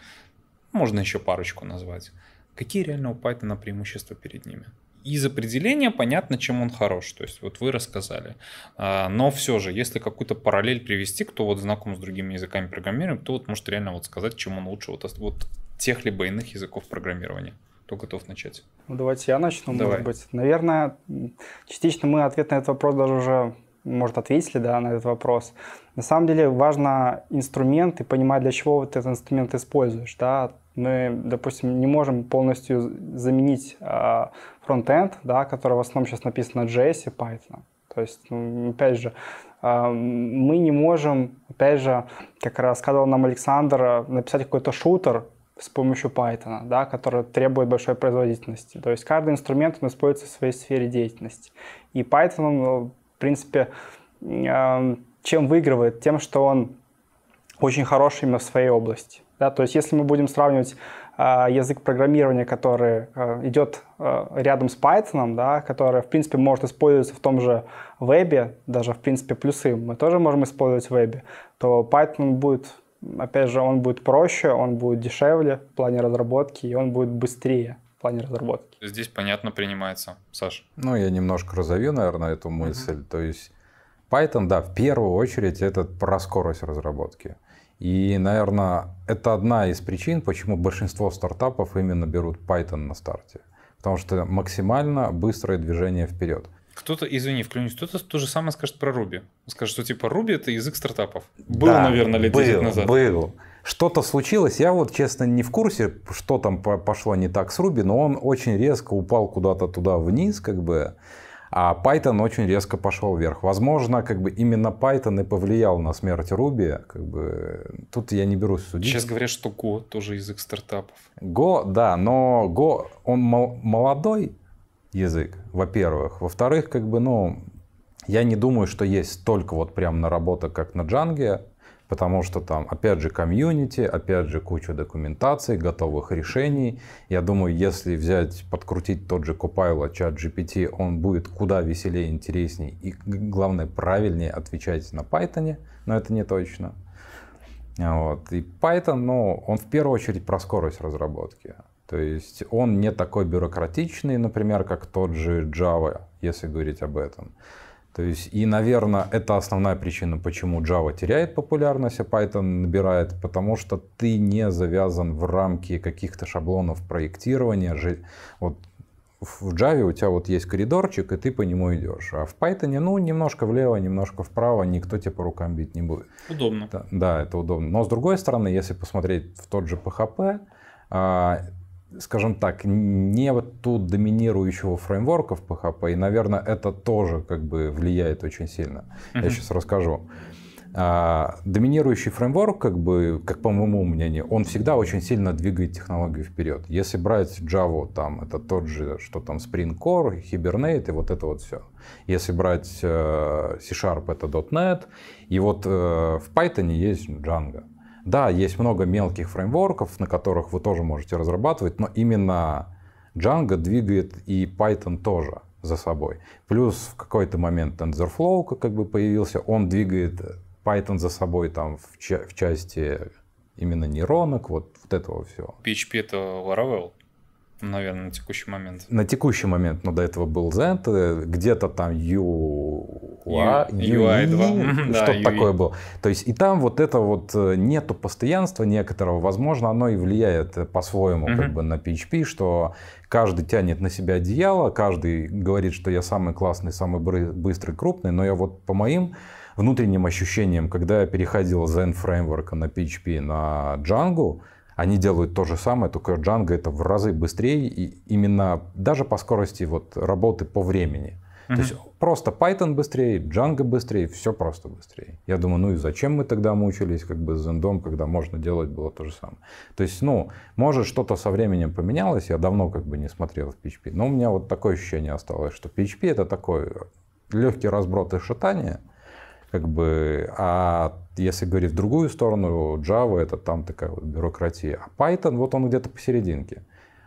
Можно еще парочку назвать. Какие реально у Python преимущества перед ними? из определения понятно, чем он хорош. То есть вот вы рассказали. А, но все же, если какую-то параллель привести, кто вот знаком с другими языками программирования, кто вот может реально вот сказать, чем он лучше вот, вот тех либо иных языков программирования кто готов начать? Ну, давайте я начну, Давай. может быть. Наверное, частично мы ответ на этот вопрос даже уже, может, ответили да, на этот вопрос. На самом деле важно инструмент и понимать, для чего вот этот инструмент используешь. Да? Мы, допустим, не можем полностью заменить э, а, фронтенд, да, который в основном сейчас написан на JS и Python. То есть, ну, опять же, а, мы не можем, опять же, как рассказывал нам Александр, а, написать какой-то шутер, с помощью Python, да, который требует большой производительности. То есть каждый инструмент он используется в своей сфере деятельности. И Python, он, в принципе, эм, чем выигрывает? Тем, что он очень хороший именно в своей области. Да? То есть если мы будем сравнивать э, язык программирования, который э, идет э, рядом с Python, да, который, в принципе, может использоваться в том же вебе, даже, в принципе, плюсы мы тоже можем использовать в вебе, то Python будет опять же, он будет проще, он будет дешевле в плане разработки, и он будет быстрее в плане разработки. Здесь понятно принимается, Саш. Ну, я немножко разовью, наверное, эту мысль. Mm-hmm. То есть Python, да, в первую очередь это про скорость разработки. И, наверное, это одна из причин, почему большинство стартапов именно берут Python на старте. Потому что максимально быстрое движение вперед. Кто-то, извини, вклинюсь, кто-то то же самое скажет про Руби. Скажет, что типа Руби это язык стартапов. Был, да, наверное, лет был, 10 назад. Был. Что-то случилось, я вот, честно, не в курсе, что там пошло не так с Руби, но он очень резко упал куда-то туда вниз, как бы, а Python очень резко пошел вверх. Возможно, как бы именно Python и повлиял на смерть Руби, как бы, тут я не берусь судить. Сейчас говорят, что Go тоже язык стартапов. Go, да, но Go, он молодой, язык, во-первых. Во-вторых, как бы, ну, я не думаю, что есть только вот прям наработок, как на Джанге, потому что там, опять же, комьюнити, опять же, куча документаций, готовых решений. Я думаю, если взять, подкрутить тот же Copilot, чат GPT, он будет куда веселее, интереснее и, главное, правильнее отвечать на Python, но это не точно. Вот. И Python, ну, он в первую очередь про скорость разработки. То есть он не такой бюрократичный, например, как тот же Java, если говорить об этом. То есть, и, наверное, это основная причина, почему Java теряет популярность, а Python набирает, потому что ты не завязан в рамки каких-то шаблонов проектирования. Вот в Java у тебя вот есть коридорчик, и ты по нему идешь. А в Python, ну, немножко влево, немножко вправо, никто тебе по рукам бить не будет. Удобно. Да, да это удобно. Но, с другой стороны, если посмотреть в тот же PHP, скажем так, не тут доминирующего фреймворка в PHP, и, наверное, это тоже как бы влияет очень сильно. Uh-huh. Я сейчас расскажу. А, доминирующий фреймворк, как бы, как по моему мнению, он всегда очень сильно двигает технологию вперед. Если брать Java, там это тот же, что там Spring Core, Hibernate и вот это вот все. Если брать э, C-Sharp, это .NET. И вот э, в Python есть Django. Да, есть много мелких фреймворков, на которых вы тоже можете разрабатывать, но именно Django двигает и Python тоже за собой. Плюс в какой-то момент TensorFlow как бы появился, он двигает Python за собой там в, ча- в части именно нейронок, вот, вот этого всего. PHP это Laravel? наверное, на текущий момент. На текущий момент, но до этого был Zend, э, где-то там UA, UI, UI что-то да, такое было. То есть и там вот это вот э, нету постоянства некоторого, возможно, оно и влияет э, по-своему mm-hmm. как бы на PHP, что каждый тянет на себя одеяло, каждый говорит, что я самый классный, самый быстрый, крупный, но я вот по моим внутренним ощущениям, когда я переходил из Zen фреймворка на PHP на Django, они делают то же самое, только Django это в разы быстрее, и именно даже по скорости вот работы по времени. Mm-hmm. То есть просто Python быстрее, Django быстрее, все просто быстрее. Я думаю, ну и зачем мы тогда мучились как бы с Zendom, когда можно делать было то же самое. То есть, ну, может что-то со временем поменялось, я давно как бы не смотрел в PHP, но у меня вот такое ощущение осталось, что PHP это такой легкий разброд и шатание – как бы, а если говорить в другую сторону, Java это там такая вот бюрократия. А Python, вот он где-то посерединке.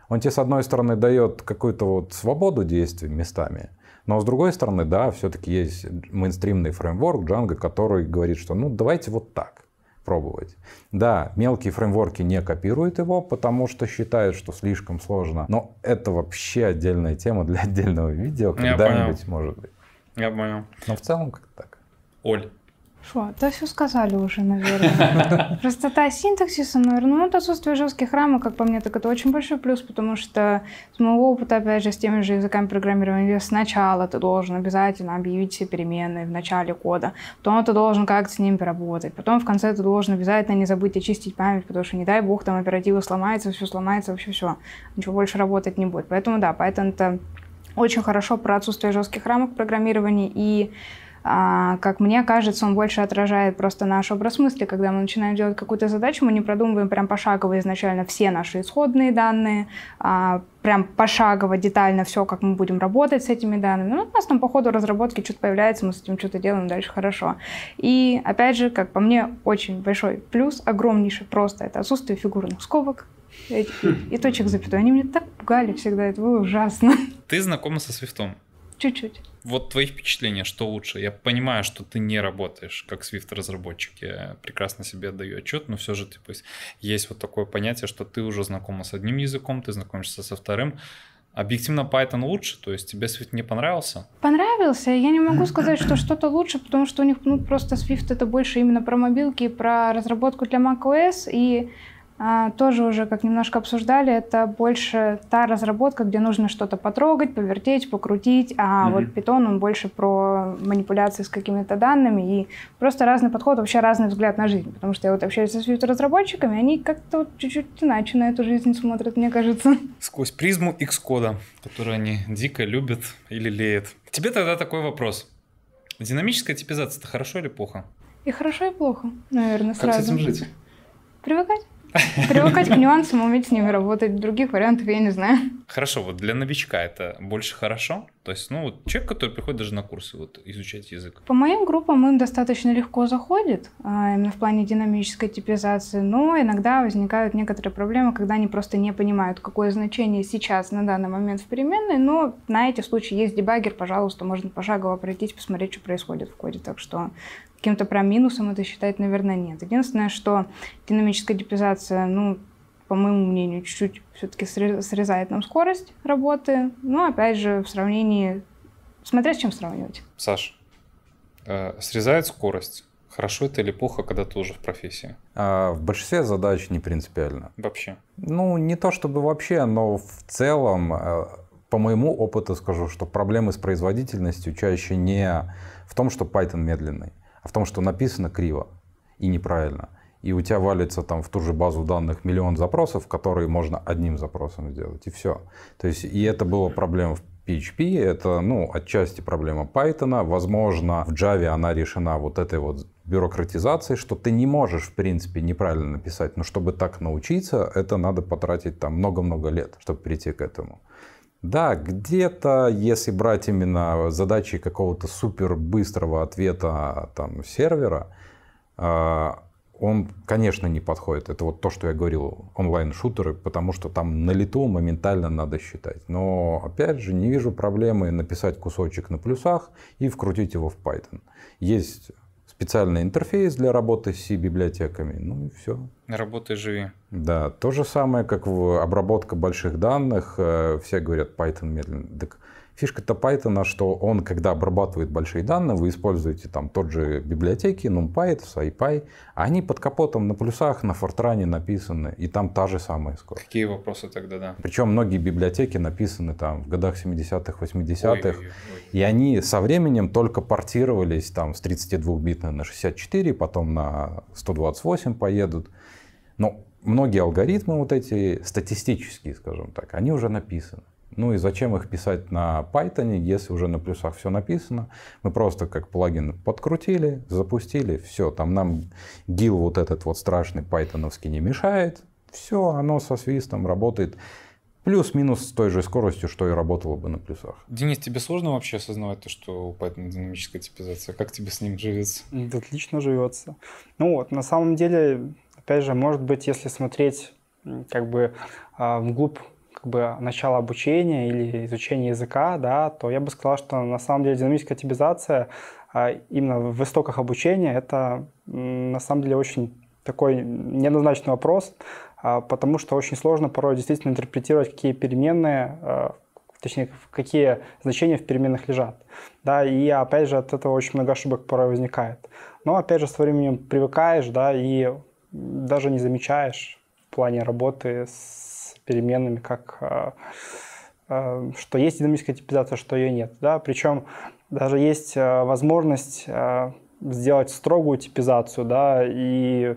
Он тебе, с одной стороны, дает какую-то вот свободу действий местами, но с другой стороны, да, все-таки есть мейнстримный фреймворк Django, который говорит, что ну давайте вот так пробовать. Да, мелкие фреймворки не копируют его, потому что считают, что слишком сложно. Но это вообще отдельная тема для отдельного видео, когда-нибудь, может быть. Я понял. Но в целом как-то так. Оль. Что, да все сказали уже, наверное. [LAUGHS] Простота синтаксиса, наверное, ну, вот ну, отсутствие жестких рамок, как по мне, так это очень большой плюс, потому что с моего опыта, опять же, с теми же языками программирования, сначала ты должен обязательно объявить все переменные в начале кода, потом ты должен как-то с ним поработать, потом в конце ты должен обязательно не забыть очистить память, потому что, не дай бог, там оператива сломается, все сломается, вообще все, ничего больше работать не будет. Поэтому, да, поэтому это очень хорошо про отсутствие жестких рамок программирования и а, как мне кажется, он больше отражает просто наш образ мысли. Когда мы начинаем делать какую-то задачу, мы не продумываем прям пошагово изначально все наши исходные данные, а, прям пошагово, детально все, как мы будем работать с этими данными. Ну, у нас там по ходу разработки что-то появляется, мы с этим что-то делаем, дальше хорошо. И, опять же, как по мне, очень большой плюс, огромнейший просто, это отсутствие фигурных скобок, и, и точек запятой. Они меня так пугали всегда, это было ужасно. Ты знакома со свифтом? Чуть-чуть вот твои впечатления, что лучше? Я понимаю, что ты не работаешь как Swift-разработчик, я прекрасно себе даю отчет, но все же типа, есть вот такое понятие, что ты уже знакома с одним языком, ты знакомишься со вторым. Объективно Python лучше, то есть тебе Swift не понравился? Понравился. Я не могу сказать, что что-то лучше, потому что у них ну, просто Swift это больше именно про мобилки, про разработку для macOS, и а, тоже уже как немножко обсуждали, это больше та разработка, где нужно что-то потрогать, повертеть, покрутить, а mm вот Python, он больше про манипуляции с какими-то данными и просто разный подход, вообще разный взгляд на жизнь, потому что я вот общаюсь со Swift-разработчиками, они как-то вот чуть-чуть иначе на эту жизнь смотрят, мне кажется. Сквозь призму X-кода, который они дико любят или леют. Тебе тогда такой вопрос. Динамическая типизация, это хорошо или плохо? И хорошо, и плохо, наверное, сразу. Как с этим жить? Привыкать. Привыкать к нюансам, уметь с ними работать. Других вариантов я не знаю. Хорошо, вот для новичка это больше хорошо? То есть, ну, вот человек, который приходит даже на курсы вот, изучать язык. По моим группам им достаточно легко заходит, а, именно в плане динамической типизации, но иногда возникают некоторые проблемы, когда они просто не понимают, какое значение сейчас на данный момент в переменной, но на эти случаи есть дебагер, пожалуйста, можно пошагово пройтись, посмотреть, что происходит в коде. Так что каким-то прям минусом это считать, наверное, нет. Единственное, что динамическая депризация, ну, по моему мнению, чуть-чуть все-таки срезает нам скорость работы. Но, ну, опять же, в сравнении, смотря с чем сравнивать. Саш, э, срезает скорость. Хорошо это или плохо, когда ты уже в профессии? А, в большинстве задач не принципиально. Вообще? Ну, не то чтобы вообще, но в целом, э, по моему опыту скажу, что проблемы с производительностью чаще не в том, что Python медленный а в том, что написано криво и неправильно. И у тебя валится там в ту же базу данных миллион запросов, которые можно одним запросом сделать, и все. То есть, и это была проблема в PHP, это, ну, отчасти проблема Python. Возможно, в Java она решена вот этой вот бюрократизацией, что ты не можешь, в принципе, неправильно написать. Но чтобы так научиться, это надо потратить там много-много лет, чтобы прийти к этому. Да, где-то, если брать именно задачи какого-то супер быстрого ответа а, там, сервера, а, он, конечно, не подходит. Это вот то, что я говорил, онлайн-шутеры, потому что там на лету моментально надо считать. Но, опять же, не вижу проблемы написать кусочек на плюсах и вкрутить его в Python. Есть специальный интерфейс для работы с C-библиотеками. Ну и все. Работай, живи. Да, то же самое, как в обработка больших данных. Э, все говорят, Python медленно. Так Фишка-то Python, что он, когда обрабатывает большие данные, вы используете там тот же библиотеки, NumPy, SciPy, а они под капотом на плюсах, на фортране написаны, и там та же самая скорость. Какие вопросы тогда, да? Причем многие библиотеки написаны там в годах 70-х, 80-х, и они со временем только портировались там с 32-битной на 64, потом на 128 поедут. Но многие алгоритмы вот эти статистические, скажем так, они уже написаны. Ну и зачем их писать на Python, если уже на плюсах все написано. Мы просто как плагин подкрутили, запустили, все, там нам гил вот этот вот страшный пайтоновский не мешает. Все, оно со свистом работает плюс-минус с той же скоростью, что и работало бы на плюсах. Денис, тебе сложно вообще осознавать то, что у Python динамическая типизация? Как тебе с ним живется? Да отлично живется. Ну вот, на самом деле, опять же, может быть, если смотреть как бы а, вглубь как бы начало обучения или изучения языка, да, то я бы сказал, что на самом деле динамическая типизация а, именно в истоках обучения это на самом деле очень такой неоднозначный вопрос, а, потому что очень сложно порой действительно интерпретировать, какие переменные а, точнее, какие значения в переменных лежат. Да, и опять же от этого очень много ошибок порой возникает. Но опять же со временем привыкаешь, да, и даже не замечаешь в плане работы с переменными, как э, э, что есть динамическая типизация, что ее нет. Да? Причем даже есть э, возможность сделать строгую типизацию, да, и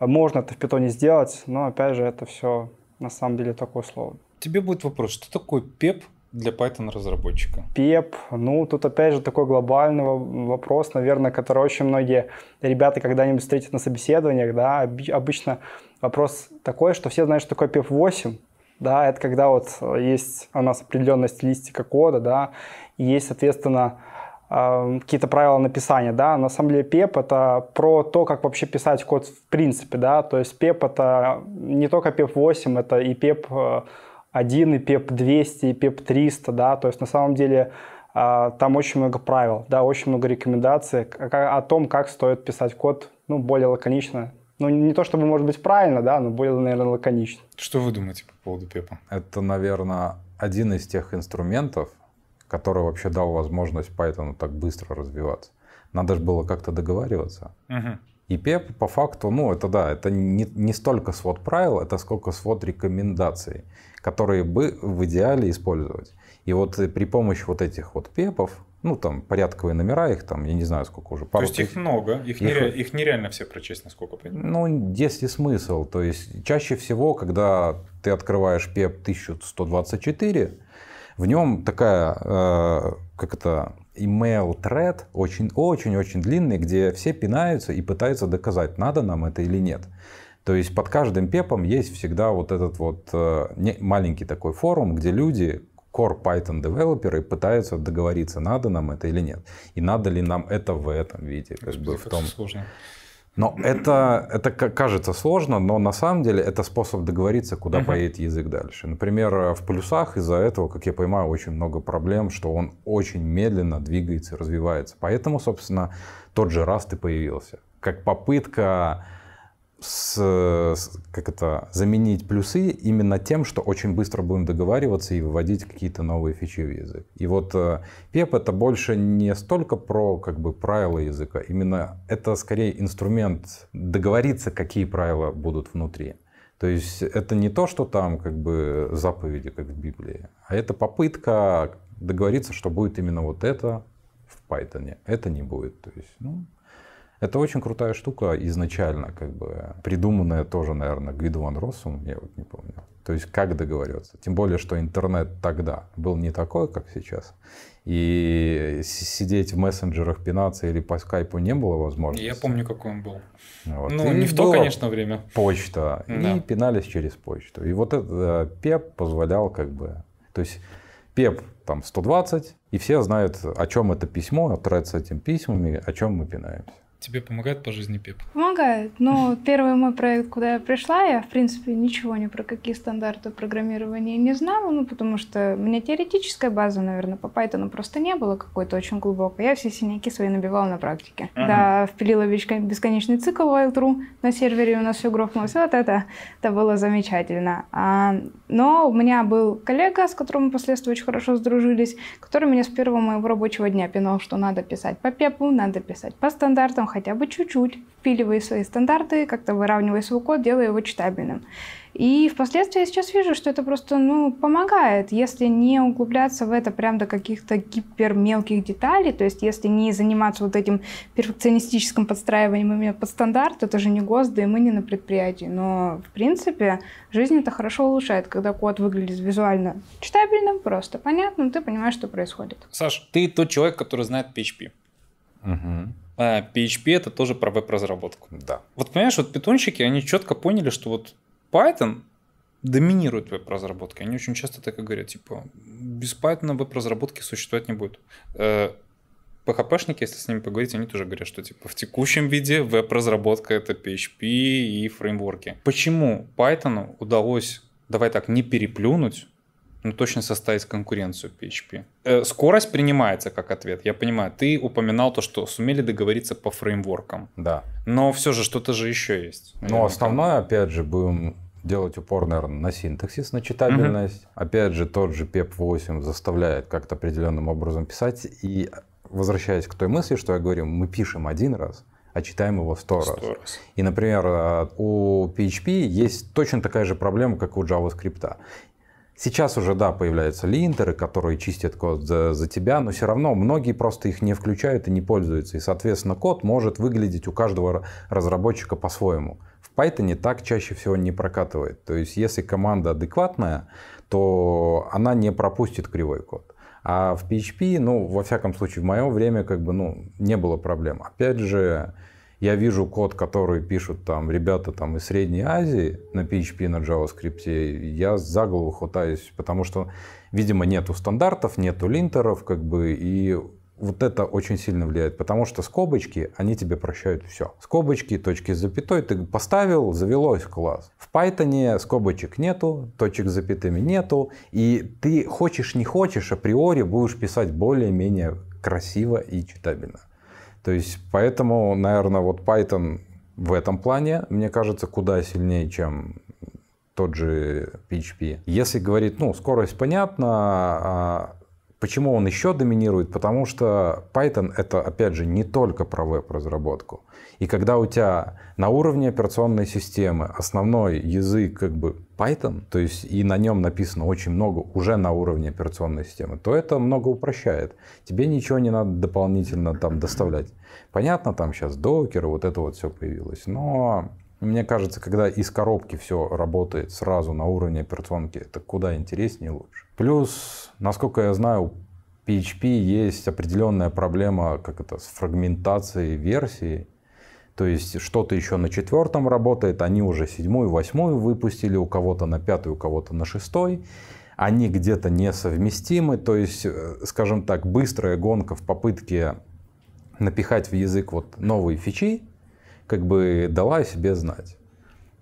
можно это в питоне сделать, но опять же это все на самом деле такое слово. Тебе будет вопрос, что такое PEP для Python разработчика? PEP, ну тут опять же такой глобальный вопрос, наверное, который очень многие ребята когда-нибудь встретят на собеседованиях, да, обычно Вопрос такой, что все знают, что такое PEP-8, да, это когда вот э, есть у нас определенная стилистика кода, да, и есть, соответственно, эм, какие-то правила написания, да, на самом деле PEP это про то, как вообще писать код в принципе, да, то есть PEP это не только PEP 8, это и PEP 1, э, и PEP 200, и PEP 300, да, то есть на самом деле э, там очень много правил, да, очень много рекомендаций о том, как стоит писать код, ну, более лаконично ну, не то чтобы, может быть, правильно, да, но более, наверное, лаконично. Что вы думаете по поводу Пепа? Это, наверное, один из тех инструментов, который вообще дал возможность Python так быстро развиваться. Надо же было как-то договариваться. Угу. И пеп по факту, ну это да, это не, не столько свод правил, это сколько свод рекомендаций, которые бы в идеале использовать. И вот при помощи вот этих вот пепов ну, там порядковые номера, их там, я не знаю, сколько уже. Пару то есть тысяч. их много, их, их... Нереально, их нереально все прочесть, насколько понимаю. Ну, есть и смысл. То есть чаще всего, когда ты открываешь пеп 1124, в нем такая, э, как это, email thread очень-очень-очень длинный, где все пинаются и пытаются доказать, надо нам это или нет. То есть под каждым пепом есть всегда вот этот вот э, не, маленький такой форум, где люди core Python девелоперы пытаются договориться, надо нам это или нет. И надо ли нам это в этом виде. Как Господи, бы в том... сложно. Но это, это кажется сложно, но на самом деле это способ договориться, куда uh-huh. поедет язык дальше. Например, э, в плюсах из-за этого, как я понимаю, очень много проблем, что он очень медленно двигается, развивается. Поэтому, собственно, тот же Rust и появился. Как попытка с, как это, заменить плюсы именно тем, что очень быстро будем договариваться и выводить какие-то новые фичи в язык. И вот PEP э, это больше не столько про как бы правила языка, именно это скорее инструмент договориться, какие правила будут внутри. То есть это не то, что там как бы заповеди, как в Библии, а это попытка договориться, что будет именно вот это в Python. Это не будет. То есть, ну, это очень крутая штука изначально, как бы придуманная тоже, наверное, Гвиду Ван Россум, я вот не помню. То есть как договориться? Тем более, что интернет тогда был не такой, как сейчас. И сидеть в мессенджерах, пинаться или по скайпу не было возможности. Я помню, какой он был. Вот. Ну, и не в то, конечно, время. Почта. Да. И пинались через почту. И вот этот э, ПЕП позволял как бы... То есть ПЕП там 120, и все знают, о чем это письмо, отправятся этим письмами, о чем мы пинаемся. Тебе помогает по жизни ПЕП? Помогает. Но [LAUGHS] первый мой проект, куда я пришла, я, в принципе, ничего ни про какие стандарты программирования не знала, ну, потому что у меня теоретическая база, наверное, по Python просто не было какой-то очень глубокой. Я все синяки свои набивала на практике. Ага. Да, впилила бесконечный цикл Wild.ru на сервере, у нас все грохнулось. Вот это, это было замечательно. А, но у меня был коллега, с которым мы впоследствии очень хорошо сдружились, который меня с первого моего рабочего дня пинал, что надо писать по ПЕПу, надо писать по стандартам, хотя бы чуть-чуть, впиливая свои стандарты, как-то выравнивая свой код, делая его читабельным. И впоследствии я сейчас вижу, что это просто ну, помогает, если не углубляться в это прям до каких-то гипермелких деталей, то есть если не заниматься вот этим перфекционистическим подстраиванием именно под стандарт, это же не госды, и мы не на предприятии. Но, в принципе, жизнь это хорошо улучшает, когда код выглядит визуально читабельным, просто понятным, ты понимаешь, что происходит. Саш, ты тот человек, который знает PHP. Угу. PHP а, это тоже про веб-разработку. Да. Вот понимаешь, вот питонщики, они четко поняли, что вот Python доминирует в веб разработке Они очень часто так и говорят, типа, без Python веб-разработки существовать не будет. ПХПшники, э, если с ними поговорить, они тоже говорят, что типа в текущем виде веб-разработка это PHP и фреймворки. Почему Python удалось, давай так, не переплюнуть ну, точно составить конкуренцию PHP. Э, скорость принимается как ответ. Я понимаю, ты упоминал то, что сумели договориться по фреймворкам. Да. Но все же что-то же еще есть. Ну основное, опять же, будем делать упор, наверное, на синтаксис, на читабельность. Угу. Опять же, тот же PEP8 заставляет как-то определенным образом писать. И возвращаясь к той мысли, что я говорю, мы пишем один раз, а читаем его в 100, раз. раз. И, например, э, у PHP есть точно такая же проблема, как у JavaScript. Сейчас уже, да, появляются линтеры, которые чистят код за, за тебя, но все равно многие просто их не включают и не пользуются. И, соответственно, код может выглядеть у каждого разработчика по-своему. В Python так чаще всего не прокатывает. То есть, если команда адекватная, то она не пропустит кривой код. А в PHP, ну, во всяком случае, в мое время, как бы, ну, не было проблем. Опять же, я вижу код, который пишут там ребята там из Средней Азии на PHP, на JavaScript, я за голову хватаюсь, потому что, видимо, нету стандартов, нету линтеров, как бы, и вот это очень сильно влияет, потому что скобочки, они тебе прощают все. Скобочки, точки с запятой, ты поставил, завелось класс. В Python скобочек нету, точек с запятыми нету, и ты хочешь не хочешь, априори будешь писать более-менее красиво и читабельно. То есть, поэтому, наверное, вот Python в этом плане, мне кажется, куда сильнее, чем тот же PHP. Если говорить, ну, скорость понятна, а Почему он еще доминирует? Потому что Python это, опять же, не только про веб-разработку. И когда у тебя на уровне операционной системы основной язык как бы Python, то есть и на нем написано очень много уже на уровне операционной системы, то это много упрощает. Тебе ничего не надо дополнительно там доставлять. Понятно, там сейчас докеры, вот это вот все появилось, но мне кажется, когда из коробки все работает сразу на уровне операционки, это куда интереснее и лучше. Плюс, насколько я знаю, PHP есть определенная проблема, как это, с фрагментацией версии. То есть что-то еще на четвертом работает, они уже седьмую, восьмую выпустили, у кого-то на пятую, у кого-то на шестой. Они где-то несовместимы, то есть, э, скажем так, быстрая гонка в попытке напихать в язык вот новые фичи, как бы дала о себе знать.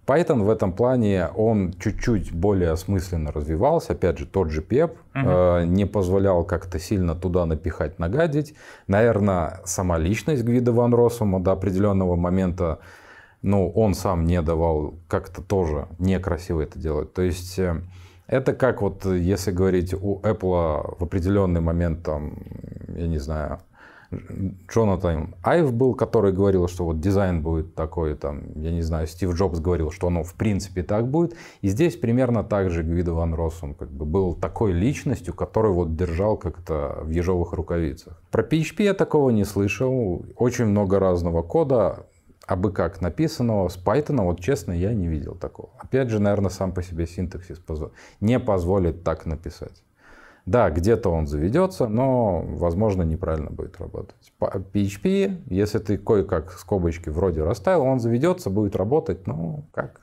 Python в этом плане, он чуть-чуть более осмысленно развивался. Опять же, тот же PEP угу. э, не позволял как-то сильно туда напихать, нагадить. Наверное, сама личность Гвида Ван Россума до определенного момента, ну, он сам не давал как-то тоже некрасиво это делать. То есть... Э, это как вот, если говорить, у Apple в определенный момент, там, я не знаю, Джонатан Айв был, который говорил, что вот дизайн будет такой, там, я не знаю, Стив Джобс говорил, что оно в принципе так будет. И здесь примерно так же Гвидо Ван Россум как бы был такой личностью, который вот держал как-то в ежовых рукавицах. Про PHP я такого не слышал. Очень много разного кода, а бы как написанного, с Python, вот честно, я не видел такого. Опять же, наверное, сам по себе синтаксис не позволит так написать. Да, где-то он заведется, но, возможно, неправильно будет работать. PHP, если ты кое-как скобочки вроде расставил, он заведется, будет работать, но ну, как?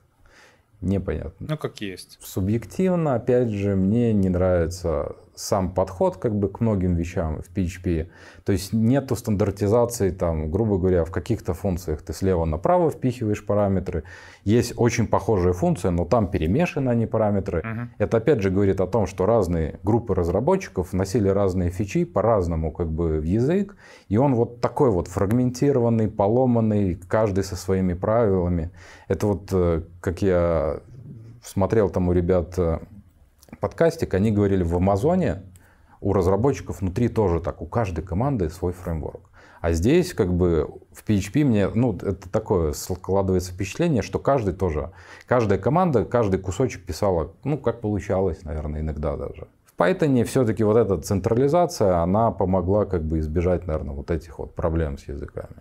Непонятно. Ну, как есть. Субъективно, опять же, мне не нравится сам подход как бы к многим вещам в PHP. То есть нету стандартизации, там, грубо говоря, в каких-то функциях ты слева направо впихиваешь параметры. Есть очень похожая функция, но там перемешаны они параметры. Uh -huh. Это опять же говорит о том, что разные группы разработчиков носили разные фичи по-разному как бы в язык. И он вот такой вот фрагментированный, поломанный, каждый со своими правилами. Это вот, э, как я смотрел там у ребят э, подкастик, они говорили, в Амазоне у разработчиков внутри тоже так, у каждой команды свой фреймворк. А здесь как бы в PHP мне, ну, это такое складывается впечатление, что каждый тоже, каждая команда, каждый кусочек писала, ну, как получалось, наверное, иногда даже. В Python все-таки вот эта централизация, она помогла как бы избежать, наверное, вот этих вот проблем с языками.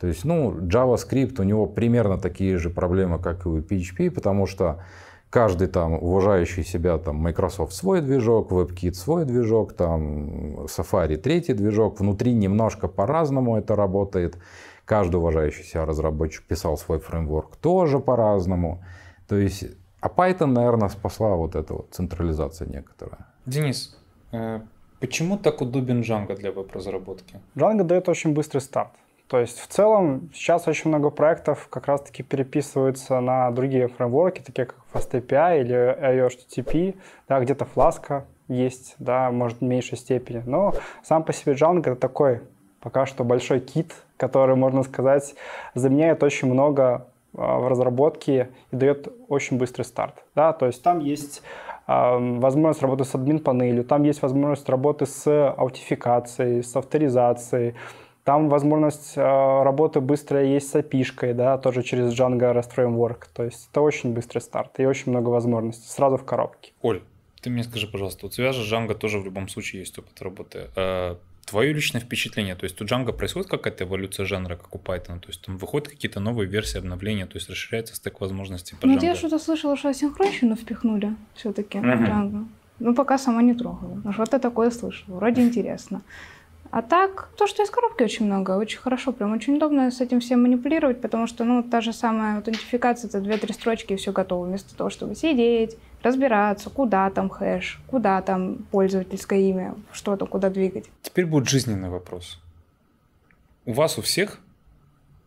То есть, ну, JavaScript, у него примерно такие же проблемы, как и у PHP, потому что каждый там уважающий себя там Microsoft свой движок, WebKit свой движок, там Safari третий движок, внутри немножко по-разному это работает. Каждый уважающий себя разработчик писал свой фреймворк тоже по-разному. То есть, а Python, наверное, спасла вот эту вот централизация некоторая. Денис, э, почему так удобен Django для веб-разработки? Django дает очень быстрый старт. То есть в целом сейчас очень много проектов как раз-таки переписываются на другие фреймворки, такие как Fast API а или IOHTTP, да, где-то Flask есть, да, может, в меньшей степени. Но сам по себе Django — это такой пока что большой кит, который, можно сказать, заменяет очень много а, в разработке и дает очень быстрый старт. Да? То есть там есть возможность работы с админ-панелью, там есть возможность работы с аутификацией, с авторизацией, там возможность а, работы быстрая есть с api да, тоже через Django REST Framework. То есть это очень быстрый старт и очень много возможностей сразу в коробке. Оль, ты мне скажи, пожалуйста, у тебя же Django тоже в любом случае есть опыт работы. А, Твое личное впечатление, то есть у Django происходит какая-то эволюция жанра, как у Python, то есть там выходят какие-то новые версии обновления, то есть расширяется стек возможностей по Ну, Django. я что-то слышала, что асинхронщину впихнули все-таки в uh-huh. Django. Ну, пока сама не трогала. Но что-то такое слышала. Вроде интересно. А так, то, что из коробки очень много, очень хорошо, прям очень удобно с этим всем манипулировать, потому что, ну, та же самая аутентификация, это две-три строчки и все готово, вместо того, чтобы сидеть, разбираться, куда там хэш, куда там пользовательское имя, что-то, куда двигать. Теперь будет жизненный вопрос. У вас у всех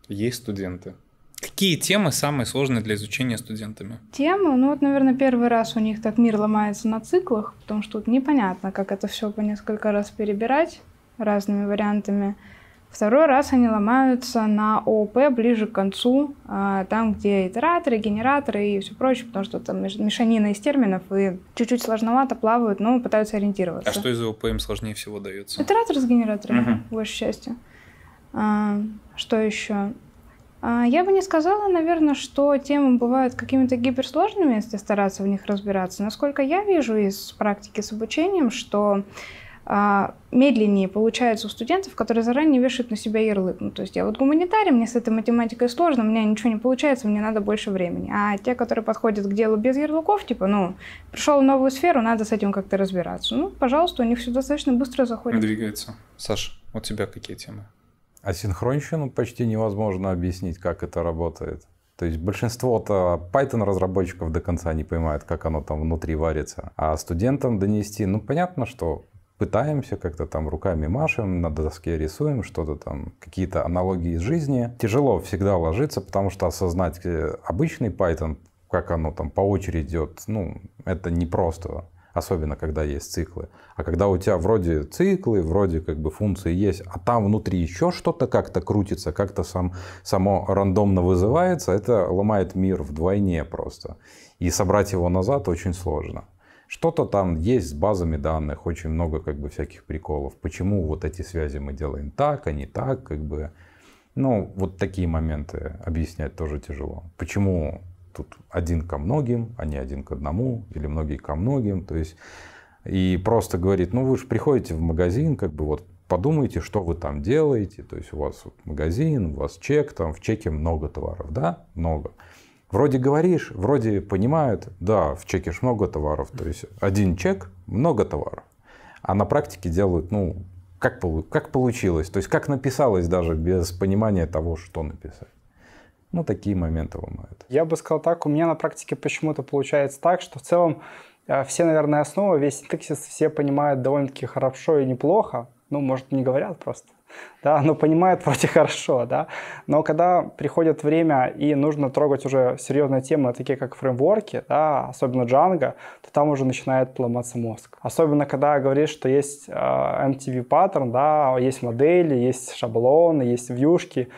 есть студенты. Какие темы самые сложные для изучения студентами? Темы, ну вот, наверное, первый раз у них так мир ломается на циклах, потому что тут непонятно, как это все по несколько раз перебирать разными вариантами. Второй раз они ломаются на ООП ближе к концу, а, там, где итераторы, генераторы и все прочее, потому что там мешанина из терминов и чуть-чуть сложновато плавают, но пытаются ориентироваться. А что из ООП им сложнее всего дается? Итератор с генераторами, угу. Uh-huh. что еще? А, я бы не сказала, наверное, что темы бывают какими-то гиперсложными, если стараться в них разбираться. Насколько я вижу из практики с обучением, что а, медленнее получается у студентов, которые заранее вешают на себя ярлык. Ну, то есть я вот гуманитарий, мне с этой математикой сложно, у меня ничего не получается, мне надо больше времени. А те, которые подходят к делу без ярлыков, типа, ну, пришел в новую сферу, надо с этим как-то разбираться. Ну, пожалуйста, у них все достаточно быстро заходит. Двигается. Саш, у тебя какие темы? Асинхронщину почти невозможно объяснить, как это работает. То есть большинство-то Python-разработчиков до конца не понимают, как оно там внутри варится. А студентам донести, ну понятно, что пытаемся, как-то там руками машем, на доске рисуем, что-то там, какие-то аналогии из жизни. Тяжело всегда ложиться, потому что осознать э, обычный Python, как оно там по очереди идет, ну, это непросто, особенно когда есть циклы. А когда у тебя вроде циклы, вроде как бы функции есть, а там внутри еще что-то как-то крутится, как-то сам, само рандомно вызывается, это ломает мир вдвойне просто. И собрать его назад очень сложно. Что-то там есть с базами данных, очень много как бы всяких приколов. Почему вот эти связи мы делаем так, а не так, как бы. Ну, вот такие моменты объяснять тоже тяжело. Почему тут один ко многим, а не один к одному, или многие ко многим. То есть, и просто говорит, ну вы же приходите в магазин, как бы вот подумайте, что вы там делаете. То есть у вас вот магазин, у вас чек, там в чеке много товаров, да, много. Вроде говоришь, вроде понимают, да, в чеке ж много товаров, то есть один чек, много товаров. А на практике делают, ну, как, как получилось, то есть как написалось даже без понимания того, что написать. Ну, такие моменты ломают. Я бы сказал так, у меня на практике почему-то получается так, что в целом э, все, наверное, основы, весь синтаксис все понимают довольно-таки хорошо и неплохо. Ну, может, не говорят просто. [LAUGHS] да, но понимает вроде хорошо, да. Но когда приходит время и нужно трогать уже серьезные темы, такие как фреймворки, да, особенно Django, то там уже начинает ломаться мозг. Особенно когда говоришь, что есть э, а, MTV паттерн, да, есть модели, есть шаблоны, есть вьюшки,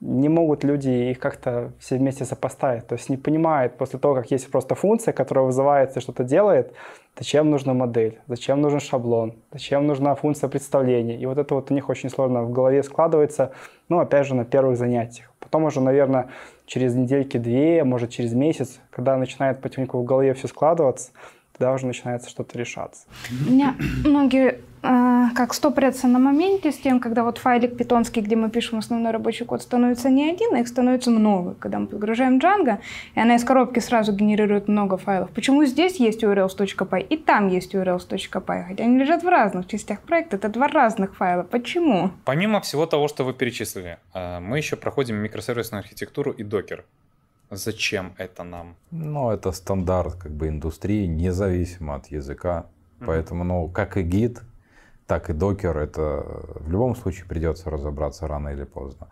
не могут люди их как-то все вместе сопоставить. То есть не понимают после того, как есть просто функция, которая вызывается и что-то делает, зачем нужна модель, зачем нужен шаблон, зачем нужна функция представления. И вот это вот у них очень сложно в голове складывается, ну, опять же, на первых занятиях. Потом уже, наверное, через недельки-две, может, через месяц, когда начинает потихоньку в голове все складываться, тогда уже начинается что-то решаться. У меня многие а, как стопорятся на моменте с тем, когда вот файлик питонский, где мы пишем основной рабочий код, становится не один, а их становится много. Когда мы подгружаем Django, и она из коробки сразу генерирует много файлов. Почему здесь есть urls.py и там есть urls.py, хотя они лежат в разных частях проекта, это два разных файла. Почему? Помимо всего того, что вы перечислили, а, мы еще проходим микросервисную архитектуру и докер. Зачем это нам? Ну, это стандарт как бы индустрии, независимо от языка. Поэтому, ну, как и гид, так и докер, это в любом случае придется разобраться рано или поздно.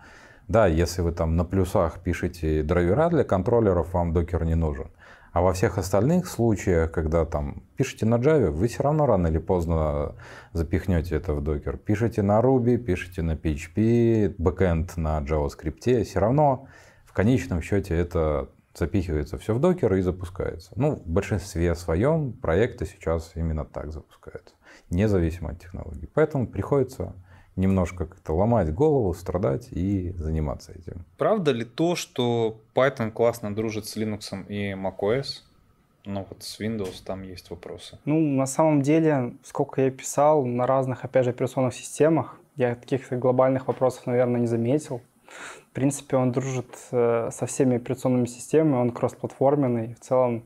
Да, если вы там на плюсах пишете драйвера для контроллеров, вам докер не нужен. А во всех остальных случаях, когда там пишете на Java, вы все равно рано или поздно запихнете это в докер. Пишите на Ruby, пишите на PHP, бэкэнд на JavaScript, все равно в конечном счете это запихивается все в докер и запускается. Ну, в большинстве своем проекты сейчас именно так запускаются независимо от технологий. Поэтому приходится немножко как-то ломать голову, страдать и заниматься этим. Правда ли то, что Python классно дружит с Linux и macOS? Но ну, вот с Windows там есть вопросы. Ну, на самом деле, сколько я писал на разных, опять же, операционных системах, я таких глобальных вопросов, наверное, не заметил. В принципе, он дружит э, со всеми операционными системами, он кроссплатформенный. В целом,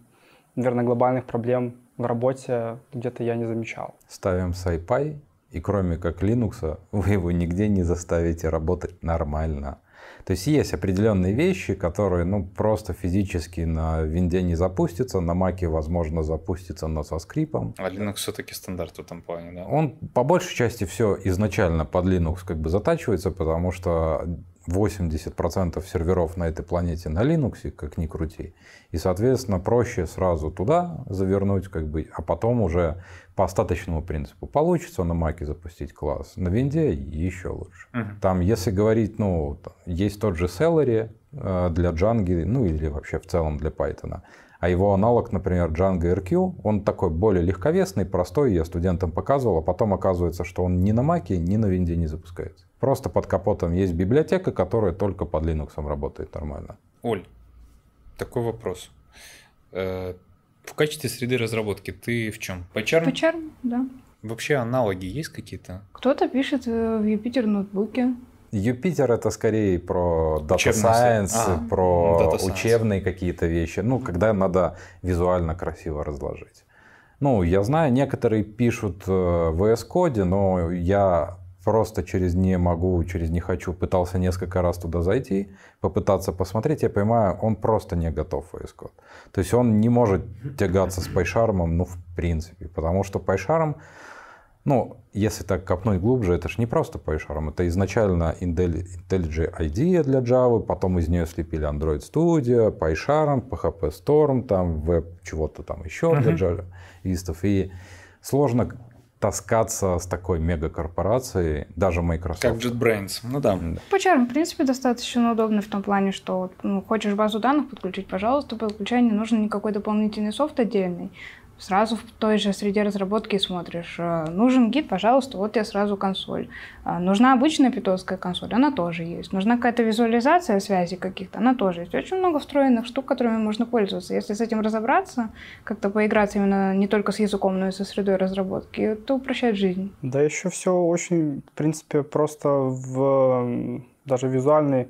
наверное, глобальных проблем в работе где-то я не замечал. Ставим SciPy, и кроме как Linux, вы его нигде не заставите работать нормально. То есть есть определенные вещи, которые ну, просто физически на винде не запустятся, на маке, возможно, запустится, но со скрипом. А Linux все-таки стандарт в этом плане, да? Он по большей части все изначально под Linux как бы затачивается, потому что 80% серверов на этой планете на Linux, как ни крути. И, соответственно, проще сразу туда завернуть, как бы, а потом уже по остаточному принципу. Получится на Маке запустить класс, на винде еще лучше. uh Там, если говорить, ну, есть тот же Celery э, для Django, ну или вообще в целом для Python. А его аналог, например, Django RQ, он такой более легковесный, простой, я студентам показывал, а потом оказывается, что он ни на Маке, ни на винде не запускается. Просто под капотом есть библиотека, которая только под Linux работает нормально. Оль, такой вопрос. Э, в качестве среды разработки ты в чем? PyCharm? PyCharm, да. Вообще аналоги есть какие-то? Кто-то пишет э, в юпитер ноутбуке. Юпитер это скорее про Data Science, а, про ну, data science. учебные какие-то вещи. Ну, когда надо визуально красиво разложить. Ну, я знаю, некоторые пишут э, в VS Code, но я просто через не могу, через не хочу, пытался несколько раз туда зайти, попытаться посмотреть, я понимаю, он просто не готов VS То есть он не может тягаться с пайшармом, ну, в принципе, потому что пайшарм, ну, если так копнуть глубже, это же не просто PyCharm, это изначально IntelliJ IDEA для Java, потом из нее слепили Android Studio, PyCharm, PHP Storm, там веб чего-то там еще для Java. И сложно таскаться с такой мегакорпорацией, даже Microsoft. Как JetBrains, ну да. По PowerShell, в принципе, достаточно удобно в том плане, что ну, хочешь базу данных подключить, пожалуйста, подключай, не нужен никакой дополнительный софт отдельный сразу в той же среде разработки смотришь. Э, нужен гид, пожалуйста, вот я сразу консоль. А, нужна обычная питонская консоль, она тоже есть. Нужна какая-то визуализация связи каких-то, она тоже есть. Очень много встроенных штук, которыми можно пользоваться. Если с этим разобраться, как-то поиграться именно не только с языком, но и со средой разработки, это упрощает жизнь. Да еще все очень, в принципе, просто в даже визуальный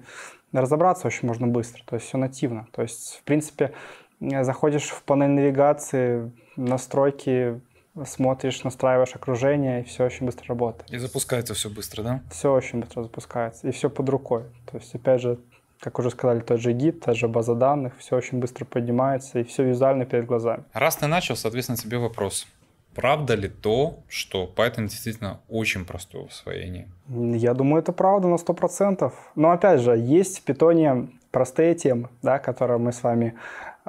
разобраться очень можно быстро, то есть все нативно. То есть, в принципе, Э, заходишь в панель навигации, настройки, смотришь, настраиваешь окружение, и все очень быстро работает. И запускается все быстро, да? Все очень быстро запускается, и все под рукой. То есть, опять же, как уже сказали, тот же гид, та же база данных, все очень быстро поднимается, и все визуально перед глазами. Раз ты начал, соответственно, тебе вопрос. Правда ли то, что Python действительно очень простой в освоении? Я думаю, это правда на 100%. Но опять же, есть в Python простые темы, да, которые мы с вами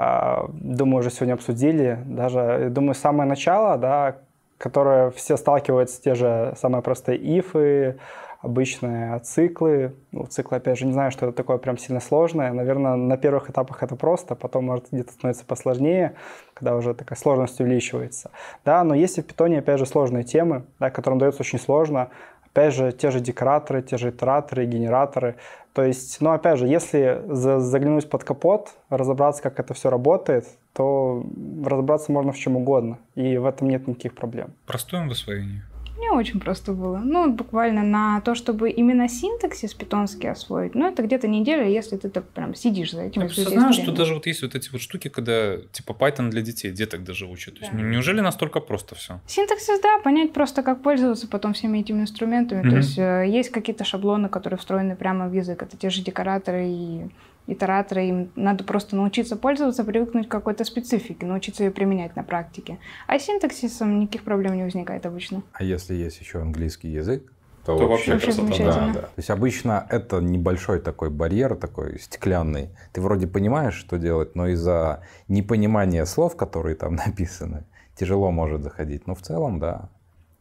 а, думаю, уже сегодня обсудили. Даже, думаю, самое начало, да, которое все сталкиваются, те же самые простые ифы, обычные циклы. Ну, циклы, опять же, не знаю, что это такое прям сильно сложное. Наверное, на первых этапах это просто, потом, может, где-то становится посложнее, когда уже такая сложность увеличивается. Да, но есть и в питоне, опять же, сложные темы, да, которым дается очень сложно. Опять же, те же декораторы, те же итераторы, генераторы. То есть, ну, опять же, если заглянуть под капот, разобраться, как это все работает, то разобраться можно в чем угодно. И в этом нет никаких проблем. Простое в освоении мне очень просто было. Ну, буквально на то, чтобы именно синтаксис питонский освоить, ну, это где-то неделя, если ты так прям сидишь за этим. Я знаю, что даже вот есть вот эти вот штуки, когда типа Python для детей, деток даже учат. Да. То есть, неужели настолько просто все? Синтаксис, да, понять просто, как пользоваться потом всеми этими инструментами. Mm-hmm. То есть, э, есть какие-то шаблоны, которые встроены прямо в язык. Это те же декораторы и итераторы, им надо просто научиться пользоваться, привыкнуть к какой-то специфике, научиться ее применять на практике. А с синтаксисом никаких проблем не возникает обычно. А если есть еще английский язык, то, то вообще, вообще красота. Да, да. То есть обычно это небольшой такой барьер, такой стеклянный. Ты вроде понимаешь, что делать, но из-за непонимания слов, которые там [LAUGHS] написаны, тяжело может заходить. Но в целом, да,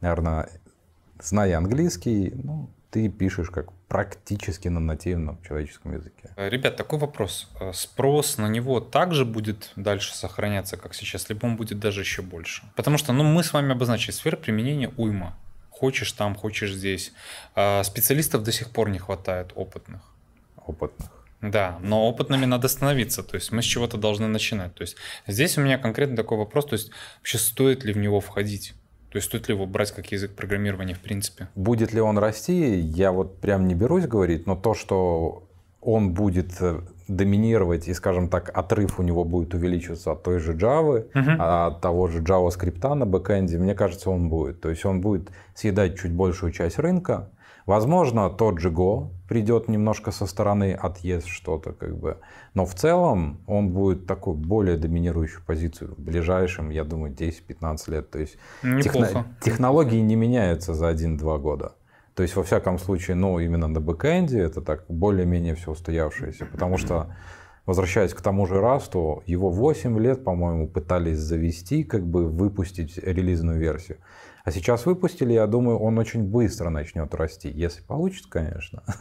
наверное, зная английский, ну, ты пишешь как практически на нативном человеческом языке. Ребят, такой вопрос. Э, спрос на него также будет дальше сохраняться, как сейчас, либо он будет даже еще больше? Потому что ну, мы с вами обозначили сфер применения уйма. Хочешь там, хочешь здесь. А специалистов до сих пор не хватает, опытных. Опытных. Да, но опытными надо становиться, то есть мы с чего-то должны начинать. То есть здесь у меня конкретно такой вопрос, то есть вообще стоит ли в него входить? То есть стоит ли его брать как язык программирования в принципе? Будет ли он расти, я вот прям не берусь говорить, но то, что он будет э, доминировать и, скажем так, отрыв у него будет увеличиваться от той же Java, uh-huh. от того же JavaScript на бэкэнде, мне кажется, он будет. То есть он будет съедать чуть большую часть рынка, Возможно, тот же Go придет немножко со стороны, отъезд что-то как бы. Но в целом он будет такой более доминирующую позицию в ближайшем, я думаю, 10-15 лет. То есть техно- технологии не меняются за 1-2 года. То есть, во всяком случае, ну, именно на бэкэнде это так более-менее все устоявшееся, потому что, возвращаясь к тому же Расту, его 8 лет, по-моему, пытались завести, как бы выпустить релизную версию. А сейчас выпустили, я думаю, он очень быстро начнет расти. Если получится, конечно, [LAUGHS]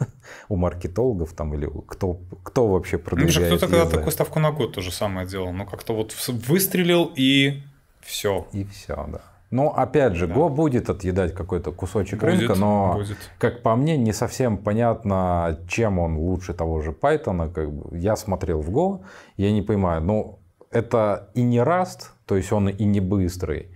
у маркетологов там или кто, кто вообще ну, продвигает. Ну, кто-то когда такую ставку на год то же самое делал. но ну, как-то вот выстрелил и все. И все, да. Но опять же, да. Go будет отъедать какой-то кусочек будет, рынка, но, будет. как по мне, не совсем понятно, чем он лучше того же Python. Как бы я смотрел в Go, я не понимаю, ну, это и не Rust, то есть он и не быстрый,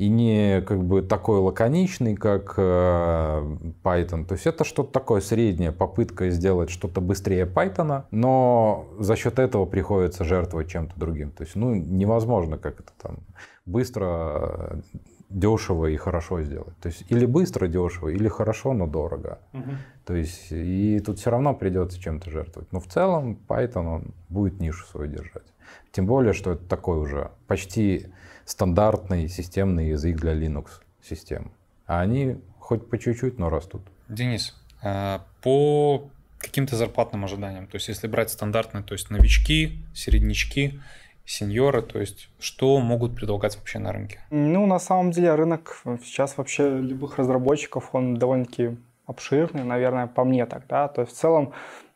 и не как бы такой лаконичный, как э, Python. То есть это что-то такое среднее, попытка сделать что-то быстрее Python, но за счет этого приходится жертвовать чем-то другим. То есть ну, невозможно как это там быстро э, дешево и хорошо сделать. То есть или быстро дешево, или хорошо, но дорого. Угу. То есть и тут все равно придется чем-то жертвовать. Но в целом Python он будет нишу свою держать. Тем более, что это такой уже почти стандартный системный язык для Linux систем. А они хоть по чуть-чуть, но растут. Денис, а, по каким-то зарплатным ожиданиям, то есть если брать стандартные, то есть новички, середнячки, сеньоры, то есть что могут предлагать вообще на рынке? Ну, на самом деле рынок сейчас вообще любых разработчиков, он довольно-таки обширный, наверное, по мне так, да, то есть в целом,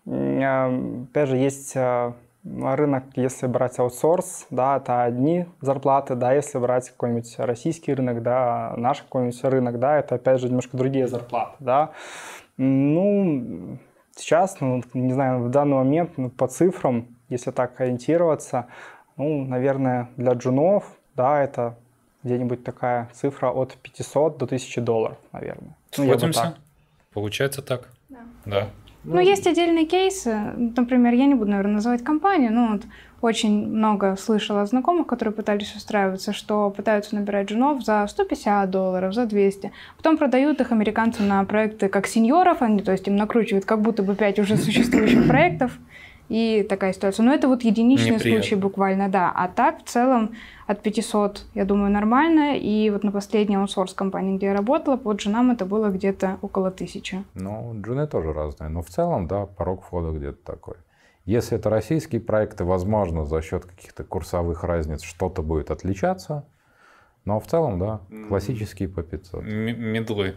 а, опять же, есть а, ну, а рынок, если брать аутсорс, да, это одни зарплаты, да, если брать какой-нибудь российский рынок, да, наш какой-нибудь рынок, да, это опять же немножко другие зарплаты, да. Ну, сейчас, ну, не знаю, в данный момент ну, по цифрам, если так ориентироваться, ну, наверное, для джунов, да, это где-нибудь такая цифра от 500 до 1000 долларов, наверное. Ну, Сходимся? Ну, так. Получается так? Да. да. Ну, ну, есть отдельные кейсы. Например, я не буду, наверное, называть компанию, но вот очень много слышала от знакомых, которые пытались устраиваться, что пытаются набирать женов за 150 долларов, за 200. Потом продают их американцам на проекты как сеньоров, они, то есть им накручивают как будто бы 5 уже существующих проектов и такая ситуация. Но ну, это вот единичные Неприятно. случаи буквально, да. А так в целом от 500, я думаю, нормально. И вот на последней аутсорс-компании, где я работала, по джунам это было где-то около тысячи. Ну, джуны тоже разные. Но в целом, да, порог входа где-то такой. Если это российские проекты, возможно, за счет каких-то курсовых разниц что-то будет отличаться. Но в целом, да, классические по 500. М- медлы.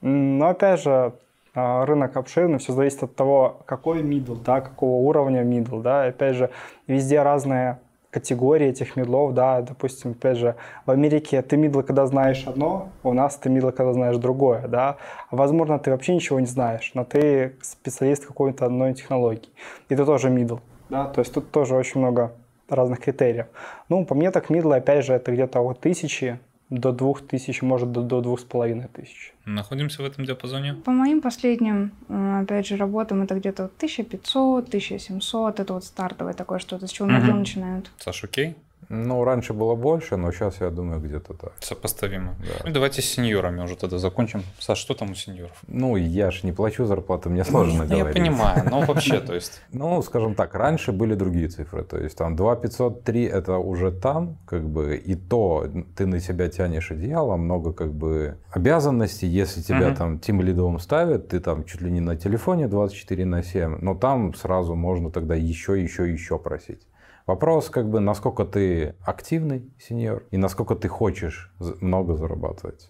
Но ну, опять же, а, рынок обширный, все зависит от того, какой middle, да, какого уровня middle, да, опять же, везде разные категории этих мидлов, да, допустим, опять же, в Америке ты мидл, когда знаешь одно, у нас ты мидл, когда знаешь другое, да, возможно, ты вообще ничего не знаешь, но ты специалист какой-то одной технологии, и ты тоже мидл, да, то есть тут тоже очень много разных критериев. Ну, по мне так мидлы, опять же, это где-то от тысячи до двух тысяч, может, до, двух с половиной тысяч. Находимся в этом диапазоне? По моим последним, э, опять же, работам это где-то 1500, 1700, это вот стартовое такое что-то, с чего угу. начинают. Саша, окей? Ну, раньше было больше, но сейчас, я думаю, где-то так. Сопоставимо. Да. Ну, давайте с сеньорами уже тогда закончим. Саш, что там у сеньоров? Ну, я же не плачу зарплату, мне сложно ну, говорить. Я понимаю, но [LAUGHS] вообще, то есть... Ну, скажем так, раньше были другие цифры. То есть там 2503 это уже там, как бы, и то ты на себя тянешь одеяло, много как бы обязанностей. Если тебя угу. там тим лидовым ставят, ты там чуть ли не на телефоне 24 на 7, но там сразу можно тогда еще, еще, еще просить. Вопрос, как бы, насколько ты активный сеньор и насколько ты хочешь много зарабатывать.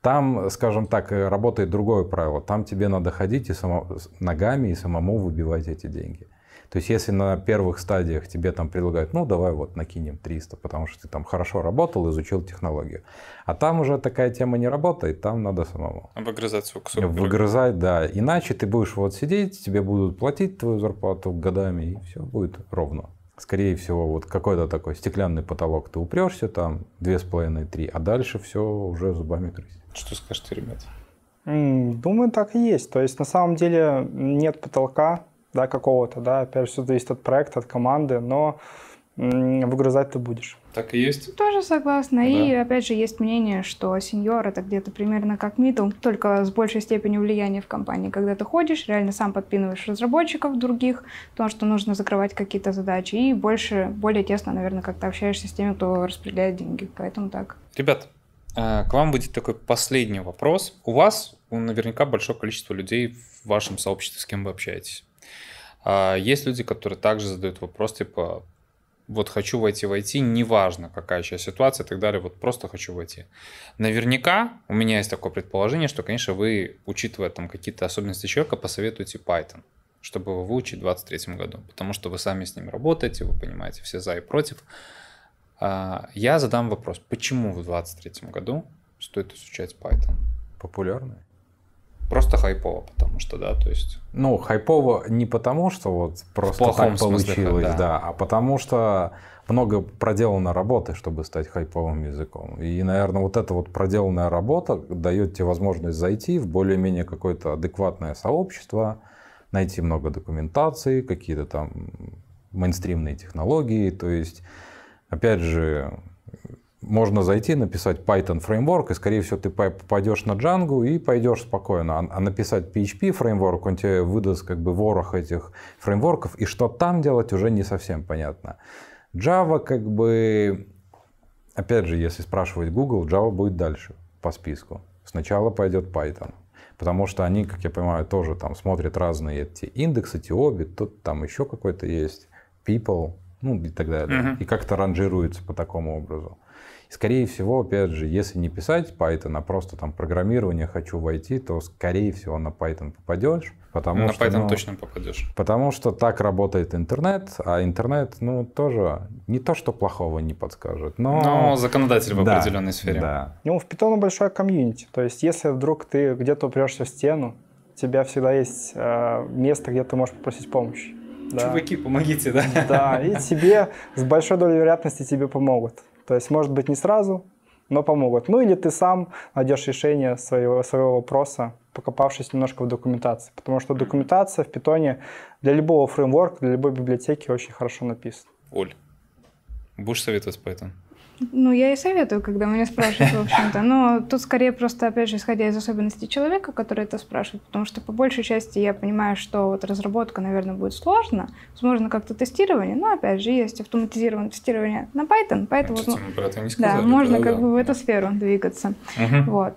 Там, скажем так, э, работает другое правило. Там тебе надо ходить и само, ногами и самому выбивать эти деньги. То есть, если на первых стадиях тебе там предлагают, ну, давай вот накинем 300, потому что ты там хорошо работал, изучил технологию. А там уже такая тема не работает, там надо самому. Выгрызать свой кусок. Выгрызать, да. Иначе ты будешь вот сидеть, тебе будут платить твою зарплату годами, и все будет ровно скорее всего, вот какой-то такой стеклянный потолок ты упрешься, там 2,5-3, а дальше все уже зубами крысить. Что скажете, ребят? Думаю, так и есть. То есть, на самом деле, нет потолка да, какого-то, да, опять же, все зависит от проекта, от команды, но выгрызать ты будешь. Так и есть. Тоже согласна. Да. И опять же есть мнение, что сеньор это где-то примерно как мидл, только с большей степенью влияния в компании. Когда ты ходишь, реально сам подпинываешь разработчиков других, то что нужно закрывать какие-то задачи. И больше, более тесно, наверное, как-то общаешься с теми, кто распределяет деньги. Поэтому так. Ребят, э, к вам будет такой последний вопрос. У вас наверняка большое количество людей в вашем сообществе, с кем вы общаетесь. А, есть люди, которые также задают вопрос, типа, вот хочу войти, войти, неважно, какая сейчас ситуация и так далее, вот просто хочу войти. Наверняка, у меня есть такое предположение, что, конечно, вы, учитывая там какие-то особенности человека, посоветуете Python, чтобы его выучить в 2023 году, потому что вы сами с ним работаете, вы понимаете все за и против. А, я задам вопрос, почему в 2023 году стоит изучать Python? Популярный. Просто хайпово, потому что, да, то есть... Ну, хайпово не потому, что вот просто так смысле, получилось, да. да, а потому что много проделано работы, чтобы стать хайповым языком. И, наверное, вот эта вот проделанная работа дает тебе возможность зайти в более-менее какое-то адекватное сообщество, найти много документации, какие-то там мейнстримные технологии. То есть, опять же, можно зайти, написать Python фреймворк, и, скорее всего, ты попадешь на Django и пойдешь спокойно. А, а написать PHP фреймворк, он тебе выдаст как бы ворох этих фреймворков, и что там делать, уже не совсем понятно. Java как бы... Опять же, если спрашивать Google, Java будет дальше по списку. Сначала пойдет Python. Потому что они, как я понимаю, тоже там смотрят разные эти индексы, Tiobit, тут там еще какой-то есть, People, ну и так далее. Uh-huh. И как-то ранжируется по такому образу. И, скорее всего, опять же, если не писать Python, а просто там программирование хочу войти, то, скорее всего, на Python попадешь. Потому на что, Python ну, точно попадешь. Потому что так работает интернет, а интернет, ну, тоже не то, что плохого не подскажет, но... Но законодатель в да, определенной сфере. Да. Ну, в Python большая комьюнити. То есть, если вдруг ты где-то упрешься в стену, у тебя всегда есть э, место, где ты можешь попросить помощи. Да. Чуваки, помогите, да? Да, и тебе с большой долей вероятности тебе помогут. То есть, может быть, не сразу, но помогут. Ну или ты сам найдешь решение своего, своего вопроса, покопавшись немножко в документации. Потому что документация в питоне для любого фреймворка, для любой библиотеки очень хорошо написана. Оль, будешь советовать Python? Ну, я и советую, когда меня спрашивают, в [LAUGHS] общем-то. Но тут скорее просто, опять же, исходя из особенностей человека, который это спрашивает, потому что по большей части я понимаю, что вот разработка, наверное, будет сложно. Возможно, как-то тестирование. Но, опять же, есть автоматизированное тестирование на Python, поэтому... А, мы про это не сказали, да, можно да, как да. бы в эту сферу двигаться. Угу. Вот.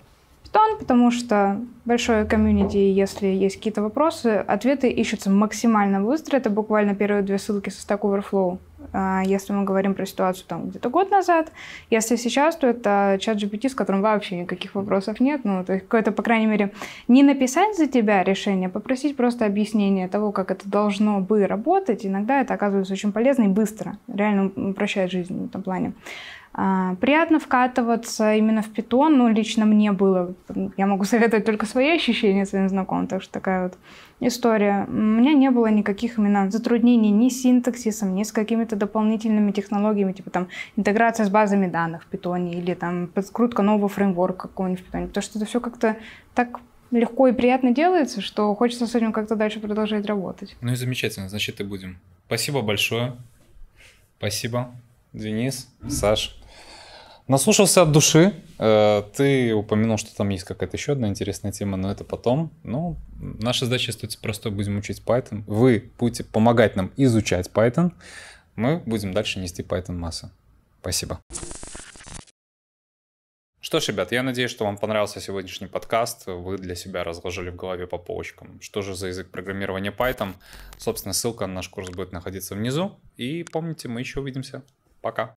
Python, потому что большое комьюнити, если есть какие-то вопросы, ответы ищутся максимально быстро. Это буквально первые две ссылки со Stack Overflow а, если мы говорим про ситуацию там где-то год назад. Если сейчас, то это чат GPT, с которым вообще никаких вопросов нет. Ну, то есть какое-то, по крайней мере, не написать за тебя решение, а попросить просто объяснение того, как это должно бы работать. Иногда это оказывается очень полезно и быстро. Реально упрощает жизнь в этом плане. А, приятно вкатываться именно в питон, ну, лично мне было. Я могу советовать только свои ощущения своим знакомым, так что такая вот история. У меня не было никаких именно затруднений ни с синтаксисом, ни с какими-то дополнительными технологиями, типа там интеграция с базами данных в питоне или там подкрутка нового фреймворка какого-нибудь в питоне, потому что это все как-то так легко и приятно делается, что хочется с этим как-то дальше продолжать работать. Ну и замечательно, значит и будем. Спасибо большое. Спасибо, Денис, Саш. Наслушался от души. Э, ты упомянул, что там есть какая-то еще одна интересная тема, но это потом. Ну, наша задача остается просто будем учить Python. Вы будете помогать нам изучать Python. Мы будем дальше нести Python массы. Спасибо. Что ж, ребят, я надеюсь, что вам понравился сегодняшний подкаст. Вы для себя разложили в голове по полочкам. Что же за язык программирования Python? Собственно, ссылка на наш курс будет находиться внизу. И помните, мы еще увидимся. Пока.